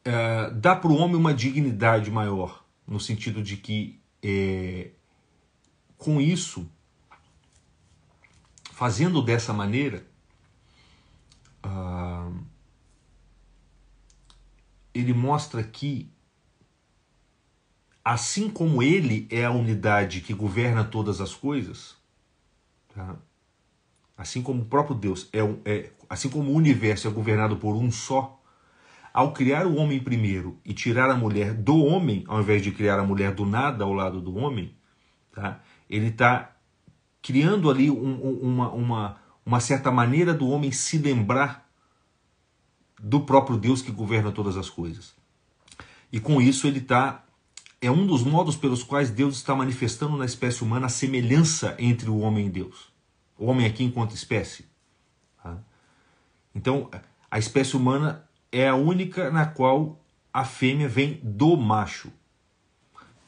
é, ah, dá para o homem uma dignidade maior, no sentido de que é, com isso fazendo dessa maneira, ah, ele mostra que, assim como ele é a unidade que governa todas as coisas, tá? assim como o próprio Deus é, é assim como o universo é governado por um só, ao criar o homem primeiro e tirar a mulher do homem, ao invés de criar a mulher do nada ao lado do homem, tá? ele está criando ali um, uma, uma, uma certa maneira do homem se lembrar do próprio Deus que governa todas as coisas. E com isso ele está é um dos modos pelos quais Deus está manifestando na espécie humana a semelhança entre o homem e Deus. O homem aqui enquanto espécie. Tá? Então, a espécie humana é a única na qual a fêmea vem do macho.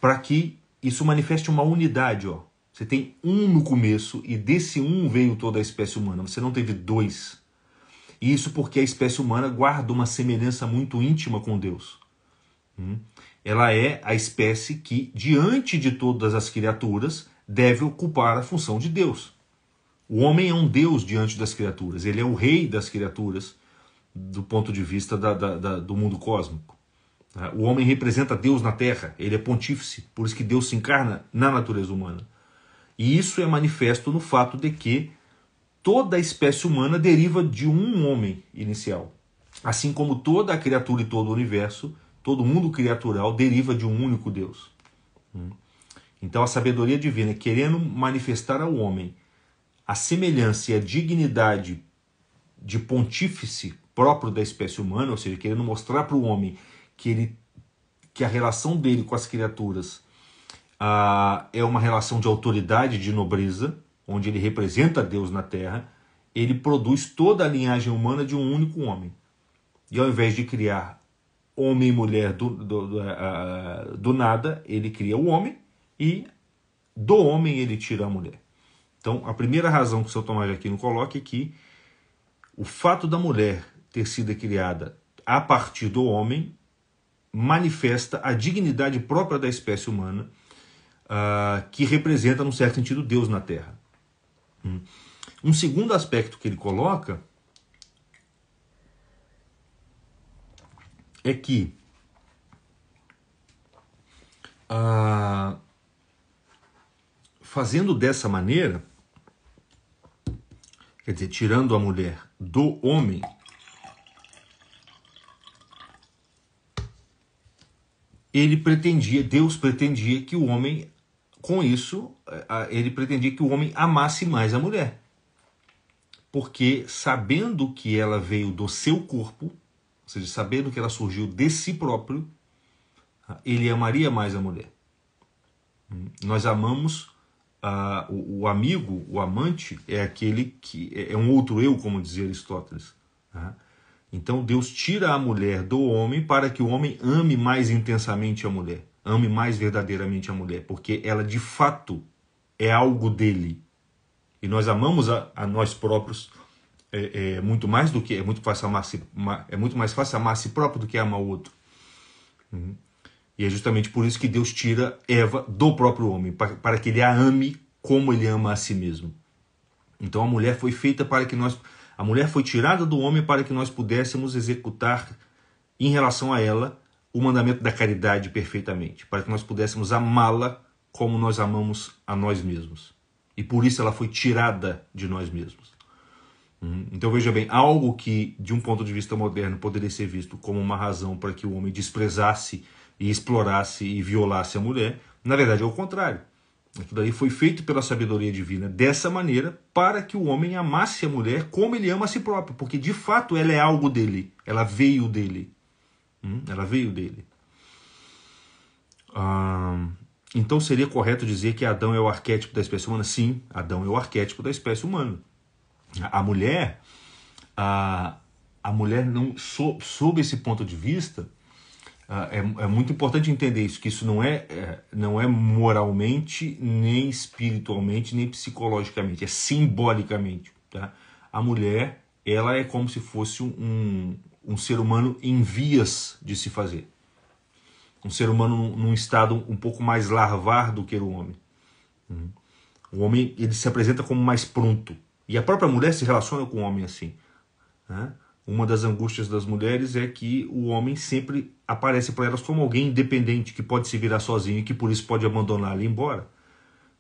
Para que isso manifeste uma unidade, ó. Você tem um no começo e desse um veio toda a espécie humana. Você não teve dois. E isso porque a espécie humana guarda uma semelhança muito íntima com Deus. Hum? Ela é a espécie que, diante de todas as criaturas, deve ocupar a função de Deus. O homem é um Deus diante das criaturas, ele é o rei das criaturas do ponto de vista da, da, da, do mundo cósmico. O homem representa Deus na Terra, ele é pontífice, por isso que Deus se encarna na natureza humana. E isso é manifesto no fato de que toda a espécie humana deriva de um homem inicial. Assim como toda a criatura e todo o universo, todo mundo criatural deriva de um único Deus. Hum. Então a sabedoria divina, querendo manifestar ao homem a semelhança e a dignidade de pontífice próprio da espécie humana, ou seja, querendo mostrar para o homem que ele que a relação dele com as criaturas ah, é uma relação de autoridade de nobreza, onde ele representa Deus na terra, ele produz toda a linhagem humana de um único homem. E ao invés de criar homem e mulher do, do, do, uh, do nada, ele cria o homem e do homem ele tira a mulher. Então, a primeira razão que o seu Tomás de Aquino coloca é que o fato da mulher ter sido criada a partir do homem manifesta a dignidade própria da espécie humana ah, que representa, num certo sentido, Deus na Terra. Hum. Um segundo aspecto que ele coloca é que uh, fazendo dessa maneira, quer dizer, tirando a mulher do homem, ele pretendia, Deus pretendia que o homem com isso, é, ele pretendia que o homem amasse mais a mulher. Porque, sabendo que ela veio do seu corpo, ou seja, sabendo que ela surgiu de si próprio, ah, ele amaria mais a mulher. Hum, nós amamos ah, o, o, amigo, o amante, é aquele que é, é um outro eu, como dizia Aristóteles. Né? Então Deus tira a mulher do homem para que o homem ame mais intensamente a mulher ame mais verdadeiramente a mulher, porque ela de fato é algo dele. E nós amamos a, a nós próprios é, é, muito mais do que é muito fácil amar se é muito mais fácil amar a si próprio do que amar o outro. Uhum. E é justamente por isso que Deus tira Eva do próprio homem, para, para que ele a ame como ele ama a si mesmo. Então a mulher foi feita para que nós a mulher foi tirada do homem para que nós pudéssemos executar em relação a ela o mandamento da caridade perfeitamente, para que nós pudéssemos amá-la como nós amamos a nós mesmos. E por isso ela foi tirada de nós mesmos. Hum, então veja bem, algo que de um ponto de vista moderno poderia ser visto como uma razão para que o homem desprezasse e explorasse e violasse a mulher, na verdade é o contrário. Tudo aí foi feito pela sabedoria divina dessa maneira para que o homem amasse a mulher como ele ama a si próprio, porque de fato ela é algo dele, ela veio dele. Hum? Ela veio dele. Ah, então seria correto dizer que Adão é o arquétipo da espécie humana? Sim, Adão é o arquétipo da espécie humana. A mulher, a, a mulher não so, sob esse ponto de vista, ah, é, é, muito importante entender isso, que isso não é, é, não é moralmente, nem espiritualmente, nem psicologicamente, é simbolicamente. Tá? A mulher, ela é como se fosse um, um ser humano em vias de se fazer. Um ser humano num estado um pouco mais larvar do que o homem. Uhum. O homem ele se apresenta como mais pronto. E a própria mulher se relaciona com o homem assim. Né? Uma das angústias das mulheres é que o homem sempre aparece para elas como alguém independente, que pode se virar sozinho e que por isso pode abandoná-la embora.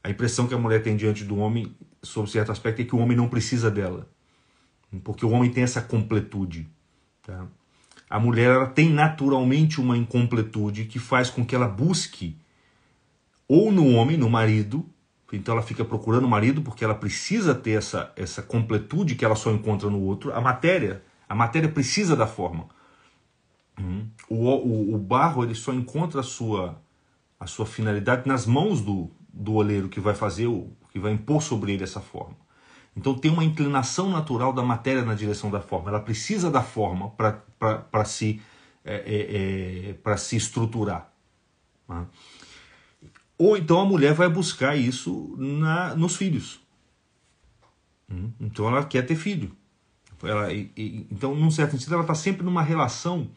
A impressão que a mulher tem diante do homem, sob certo aspecto, é que o homem não precisa dela. Porque o homem tem essa completude. Tá? A mulher ela tem naturalmente uma incompletude que faz com que ela busque ou no homem, no marido, então ela fica procurando o marido porque ela precisa ter essa, essa completude que ela só encontra no outro. A matéria, a matéria precisa da forma. Hum? O, o, o barro ele só encontra a sua, a sua finalidade nas mãos do, do oleiro que vai fazer o que vai impor sobre ele essa forma. Então tem uma inclinação natural da matéria na direção da forma. Ela precisa da forma para se, é, é, é se estruturar. Né? Ou então a mulher vai buscar isso na, nos filhos. Hum? Então ela quer ter filho. Ela, e, e, então, num certo sentido, ela está sempre numa relação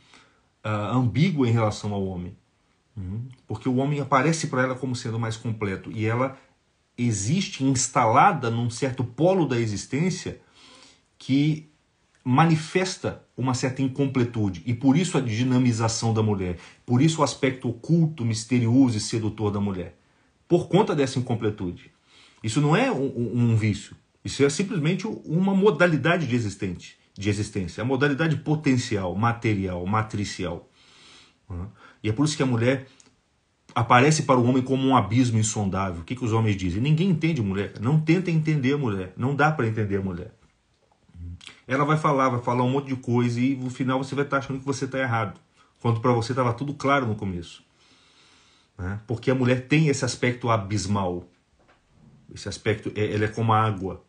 uh, ambígua em relação ao homem. Hum? Porque o homem aparece para ela como sendo mais completo e ela existe instalada num certo polo da existência que manifesta uma certa incompletude e por isso a dinamização da mulher, por isso o aspecto oculto, misterioso e sedutor da mulher, por conta dessa incompletude. Isso não é um, um vício, isso é simplesmente uma modalidade de existente, de existência, é a modalidade potencial, material, matricial. E é por isso que a mulher aparece para o homem como um abismo insondável. O que, que os homens dizem? Ninguém entende mulher. Não tenta entender mulher. Não dá para entender mulher. Ela vai falar, vai falar um monte de coisa e no final você vai estar tá achando que você está errado. Quando para você estava tudo claro no começo. Né? Porque a mulher tem esse aspecto abismal. Esse aspecto, é, ela é como a água.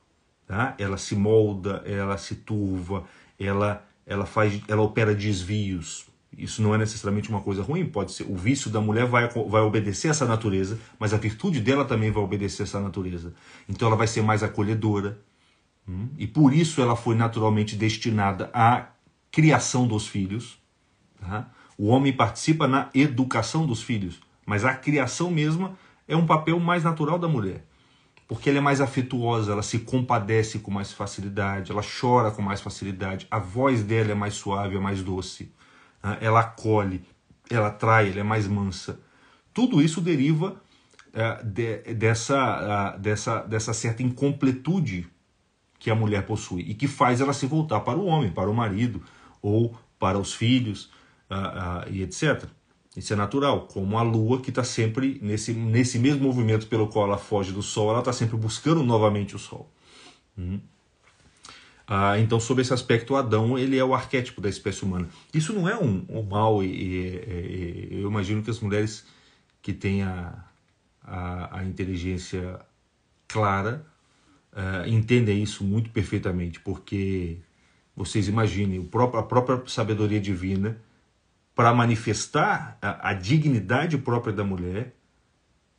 Tá? Ela se molda, ela se turva, ela, ela, faz, ela opera desvios. Isso não é necessariamente uma coisa ruim, pode ser. O vício da mulher vai, vai obedecer essa natureza, mas a virtude dela também vai obedecer essa natureza. Então ela vai ser mais acolhedora. Hum? E por isso ela foi naturalmente destinada à criação dos filhos. Tá? O homem participa na educação dos filhos, mas a criação mesma é um papel mais natural da mulher. Porque ela é mais afetuosa, ela se compadece com mais facilidade, ela chora com mais facilidade, a voz dela é mais suave, é mais doce. Né? ela acolhe, ela atrai, ela é mais mansa. Tudo isso deriva uh, de, dessa, uh, dessa, dessa certa incompletude que a mulher possui e que faz ela se voltar para o homem, para o marido ou para os filhos uh, e etc. Isso é natural, como a lua que está sempre nesse, nesse mesmo movimento pelo qual ela foge do sol, ela está sempre buscando novamente o sol. Uhum. Ah, então, sob esse aspecto, Adão ele é o arquétipo da espécie humana. Isso não é um, um mal, e, e, e, eu imagino que as mulheres que têm a, a, a inteligência clara ah, entendem isso muito perfeitamente, porque vocês imaginem próprio, a própria sabedoria divina para manifestar a, a dignidade própria da mulher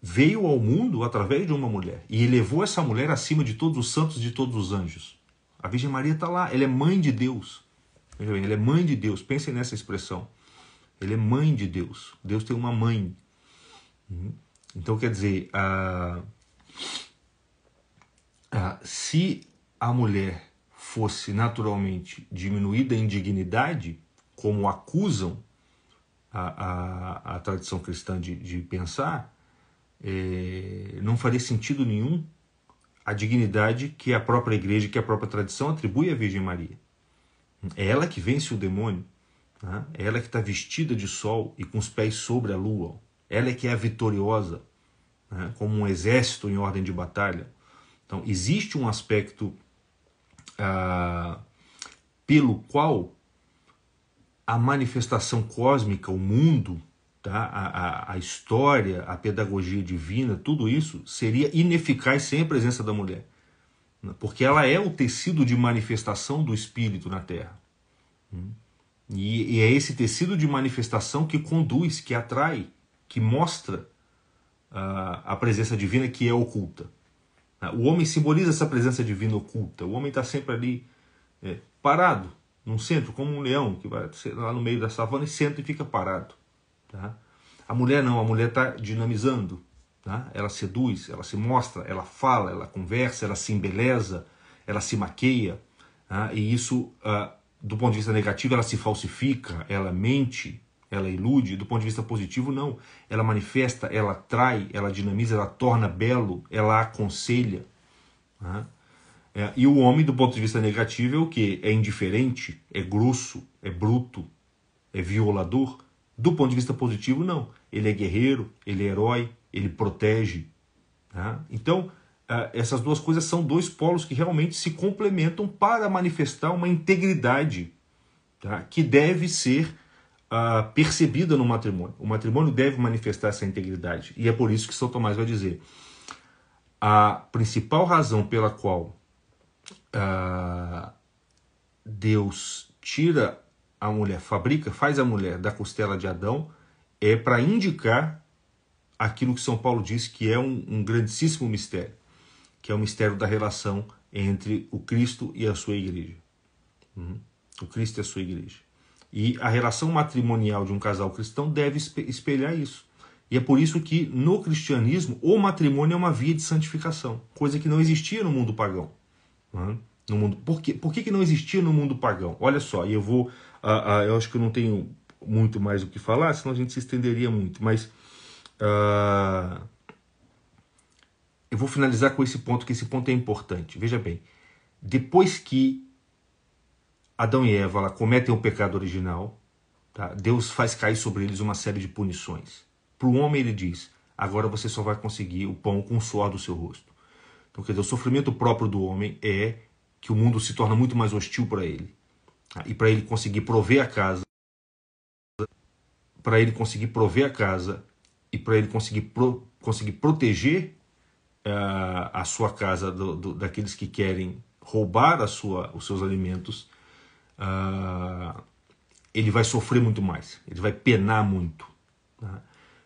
veio ao mundo através de uma mulher e elevou essa mulher acima de todos os santos de todos os anjos. A Virgem Maria está lá, ela é mãe de Deus. Veja bem, ela é mãe de Deus, pensem nessa expressão. Ela é mãe de Deus. Deus tem uma mãe. Uhum. Então, quer dizer, a, a, se a mulher fosse naturalmente diminuída em dignidade, como acusam a, a, a tradição cristã de, de pensar, é, não faria sentido nenhum a dignidade que a própria igreja, que a própria tradição atribui à Virgem Maria. É ela que vence o demônio, né? é ela que está vestida de sol e com os pés sobre a lua. Ela é que é a vitoriosa, né? como um exército em ordem de batalha. Então, existe um aspecto ah, pelo qual a manifestação cósmica, o mundo, tá? a, a, a história, a pedagogia divina, tudo isso seria ineficaz sem a presença da mulher. Né? Porque ela é o tecido de manifestação do Espírito na Terra. Né? E, e é esse tecido de manifestação que conduz, que atrai, que mostra a, a presença divina que é oculta. Né? O homem simboliza essa presença divina oculta. O homem está sempre ali é, parado, num centro, como um leão que vai lá no meio da savana e senta e fica parado. Tá? A mulher não, a mulher está dinamizando. Tá? Ela seduz, ela se mostra, ela fala, ela conversa, ela se embeleza, ela se maqueia. Tá? E isso, uh, do ponto de vista negativo, ela se falsifica, ela mente, ela ilude. Do ponto de vista positivo, não. Ela manifesta, ela atrai, ela dinamiza, ela torna belo, ela aconselha. Tá? É, e o homem, do ponto de vista negativo, é o que? É indiferente, é grosso, é bruto, é violador. Do ponto de vista positivo, não. Ele é guerreiro, ele é herói, ele protege. Né? Então, eh, essas duas coisas são dois polos que realmente se complementam para manifestar uma integridade tá? que deve ser uh, percebida no matrimônio. O matrimônio deve manifestar essa integridade. E é por isso que São Tomás vai dizer: a principal razão pela qual uh, Deus tira a mulher, fabrica, faz a mulher da costela de Adão é para indicar aquilo que São Paulo diz que é um, um grandíssimo mistério, que é o mistério da relação entre o Cristo e a sua igreja. Uhum. O Cristo e a sua igreja. E a relação matrimonial de um casal cristão deve espelhar isso. E é por isso que no cristianismo o matrimônio é uma via de santificação, coisa que não existia no mundo pagão. Uhum no mundo. Por, quê? Por que, que não existia no mundo pagão? Olha só, e eu vou. Uh, uh, eu acho que eu não tenho muito mais o que falar, senão a gente se estenderia muito, mas. Uh, eu vou finalizar com esse ponto, que esse ponto é importante. Veja bem, depois que Adão e Eva lá, cometem o pecado original, tá? Deus faz cair sobre eles uma série de punições. Para o homem, ele diz: agora você só vai conseguir o pão com o suor do seu rosto. Então, quer dizer, o sofrimento próprio do homem é que o mundo se torna muito mais hostil para ele. Ah, e para ele conseguir prover a casa, para ele conseguir prover a casa e para ele conseguir, pro, conseguir proteger uh, a sua casa do, do, daqueles que querem roubar a sua, os seus alimentos, uh, ele vai sofrer muito mais, ele vai penar muito. Tá?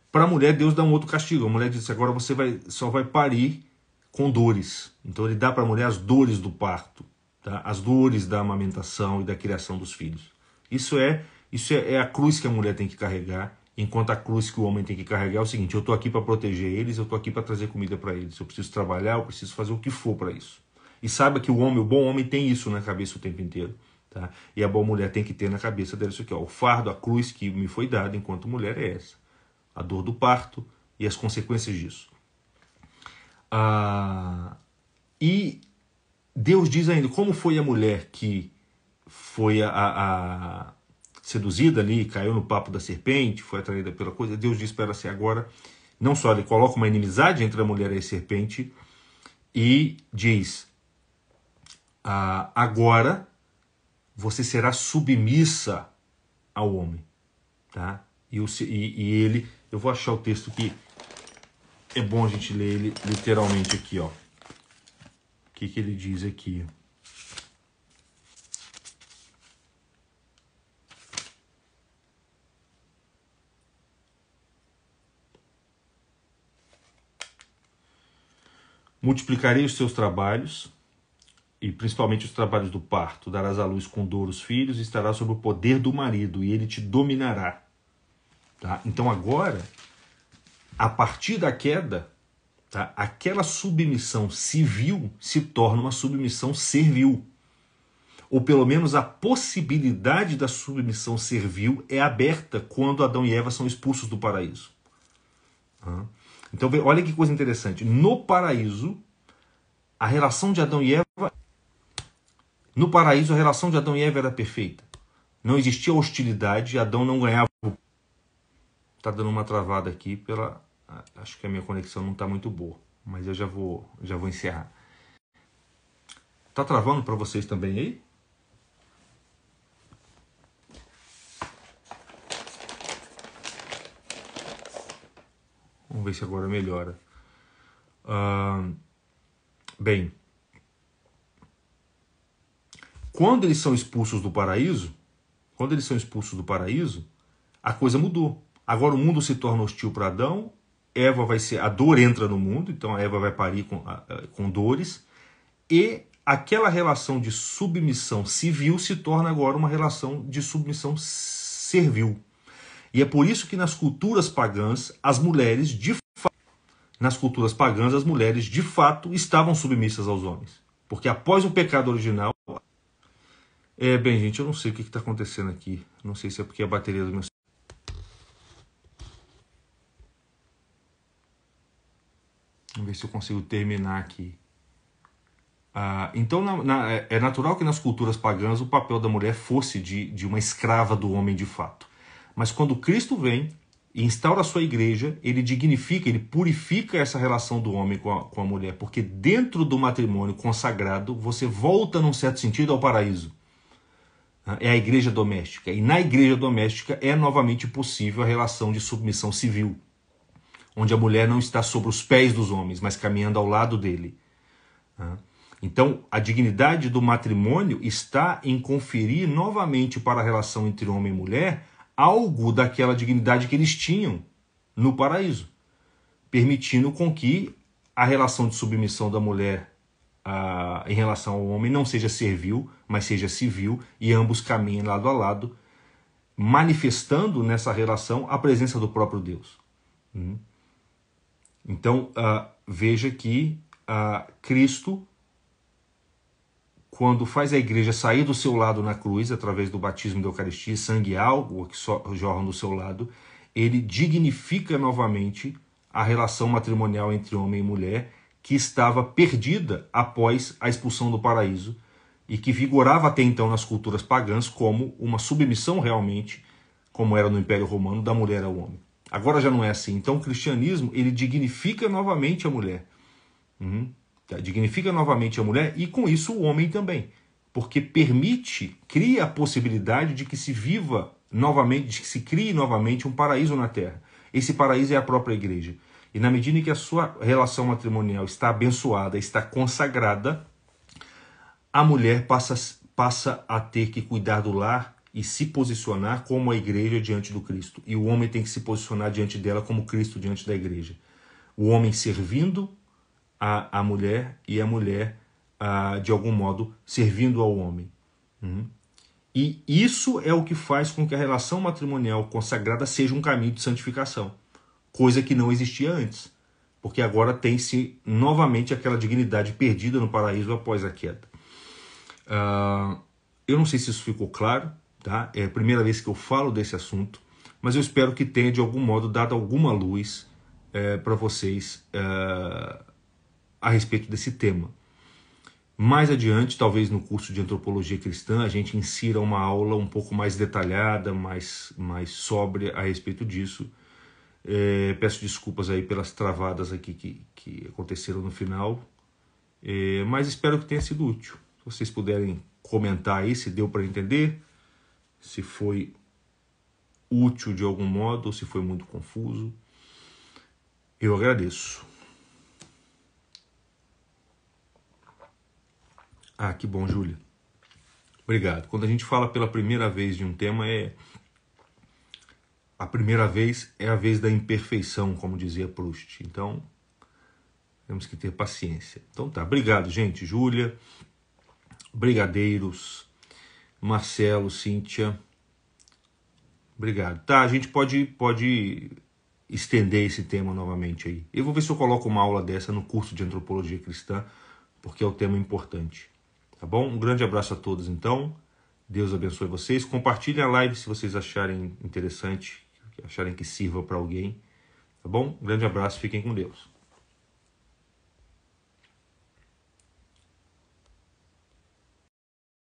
Para a mulher, Deus dá um outro castigo. A mulher diz: agora você vai, só vai parir com dores. Então, ele dá para a mulher as dores do parto tá? as dores da amamentação e da criação dos filhos. Isso é isso é, é, a cruz que a mulher tem que carregar, enquanto a cruz que o homem tem que carregar é o seguinte: eu estou aqui para proteger eles, eu estou aqui para trazer comida para eles, eu preciso trabalhar, eu preciso fazer o que for para isso. E saiba que o homem, o bom homem, tem isso na cabeça o tempo inteiro. Tá? E a boa mulher tem que ter na cabeça dela isso aqui: ó, o fardo, a cruz que me foi dada enquanto mulher é essa. A dor do parto e as consequências disso. Ah, e Deus diz ainda como foi a mulher que foi a, a, seduzida ali, caiu no papo da serpente, foi atraída pela coisa. Deus diz para ela assim: agora, não só ele coloca uma inimizade entre a mulher e a serpente, e diz: ah, agora você será submissa ao homem. Tá? E, o, e, e ele, eu vou achar o texto que é bom a gente ler ele literalmente aqui, ó que, que ele diz aqui? Multiplicarei os seus trabalhos, e principalmente os trabalhos do parto. Darás à luz com dor os filhos, e estarás sob o poder do marido, e ele te dominará. Tá? Então, agora, a partir da queda, tá? aquela submissão civil se torna uma submissão servil. Ou pelo menos a possibilidade da submissão servil é aberta quando Adão e Eva são expulsos do paraíso. Tá? Então, olha que coisa interessante. No paraíso, a relação de Adão e Eva. No paraíso, a relação de Adão e Eva era perfeita. Não existia hostilidade, Adão não ganhava. Está dando uma travada aqui pela acho que a minha conexão não está muito boa, mas eu já vou, já vou encerrar. Tá travando para vocês também aí? Vamos ver se agora melhora. Uh, bem, quando eles são expulsos do paraíso, quando eles são expulsos do paraíso, a coisa mudou. Agora o mundo se torna hostil para Adão, Eva vai ser. A dor entra no mundo, então a Eva vai parir com, eh, com dores. E aquela relação de submissão civil se torna agora uma relação de submissão servil. E é por isso que nas culturas pagãs, as mulheres de fato, nas culturas pagãs, as mulheres de fato estavam submissas aos homens. Porque após o pecado original. É, bem, gente, eu não sei o que está acontecendo aqui. Não sei se é porque a bateria do meu Vamos ver se eu consigo terminar aqui. Ah, então, na, na, é, é natural que nas culturas pagãs o papel da mulher fosse de, de uma escrava do homem de fato. Mas quando Cristo vem e instaura a sua igreja, ele dignifica, ele purifica essa relação do homem com a, com a mulher, porque dentro do matrimônio consagrado você volta, num certo sentido, ao paraíso. Ah, é a igreja doméstica. E na igreja doméstica é novamente possível a relação de submissão civil onde a mulher não está sobre os pés dos homens, mas caminhando ao lado dele. Então, a dignidade do matrimônio está em conferir novamente para a relação entre homem e mulher algo daquela dignidade que eles tinham no paraíso, permitindo com que a relação de submissão da mulher em relação ao homem não seja servil, mas seja civil, e ambos caminhem lado a lado, manifestando nessa relação a presença do próprio Deus. Hum. Então, uh, veja que uh, Cristo, quando faz a igreja sair do seu lado na cruz, através do batismo da Eucaristia, sangue e algo que so, jorram do seu lado, ele dignifica novamente a relação matrimonial entre homem e mulher que estava perdida após a expulsão do paraíso e que vigorava até então nas culturas pagãs como uma submissão realmente, como era no Império Romano, da mulher ao homem. Agora já não é assim. Então o cristianismo ele dignifica novamente a mulher. Uhum. Tá? Dignifica novamente a mulher e com isso o homem também. Porque permite, cria a possibilidade de que se viva novamente, de que se crie novamente um paraíso na terra. Esse paraíso é a própria igreja. E na medida em que a sua relação matrimonial está abençoada, está consagrada, a mulher passa, passa a ter que cuidar do lar e se posicionar como a igreja diante do Cristo. E o homem tem que se posicionar diante dela como Cristo diante da igreja. O homem servindo a, a mulher e a mulher, a, de algum modo, servindo ao homem. Uhum. E isso é o que faz com que a relação matrimonial consagrada seja um caminho de santificação, coisa que não existia antes, porque agora tem-se novamente aquela dignidade perdida no paraíso após a queda. Uh, eu não sei se isso ficou claro, Tá? É a primeira vez que eu falo desse assunto, mas eu espero que tenha de algum modo dado alguma luz é, para vocês é, a respeito desse tema. Mais adiante, talvez no curso de antropologia cristã, a gente insira uma aula um pouco mais detalhada, mais, mais sóbria a respeito disso. É, peço desculpas aí pelas travadas aqui que, que aconteceram no final, é, mas espero que tenha sido útil. Se vocês puderem comentar aí se deu para entender, se foi útil de algum modo ou se foi muito confuso. Eu agradeço. Ah, que bom, Júlia. Obrigado. Quando a gente fala pela primeira vez de um tema, é. A primeira vez é a vez da imperfeição, como dizia Proust. Então, temos que ter paciência. Então tá. Obrigado, gente. Júlia. Brigadeiros. Marcelo, Cíntia. Obrigado. Tá, a gente pode, pode estender esse tema novamente aí. Eu vou ver se eu coloco uma aula dessa no curso de Antropologia Cristã, porque é um tema importante. Tá bom? Um grande abraço a todos, então. Deus abençoe vocês. Compartilhe a live se vocês acharem interessante, acharem que sirva para alguém. Tá bom? Um grande abraço, fiquem com Deus.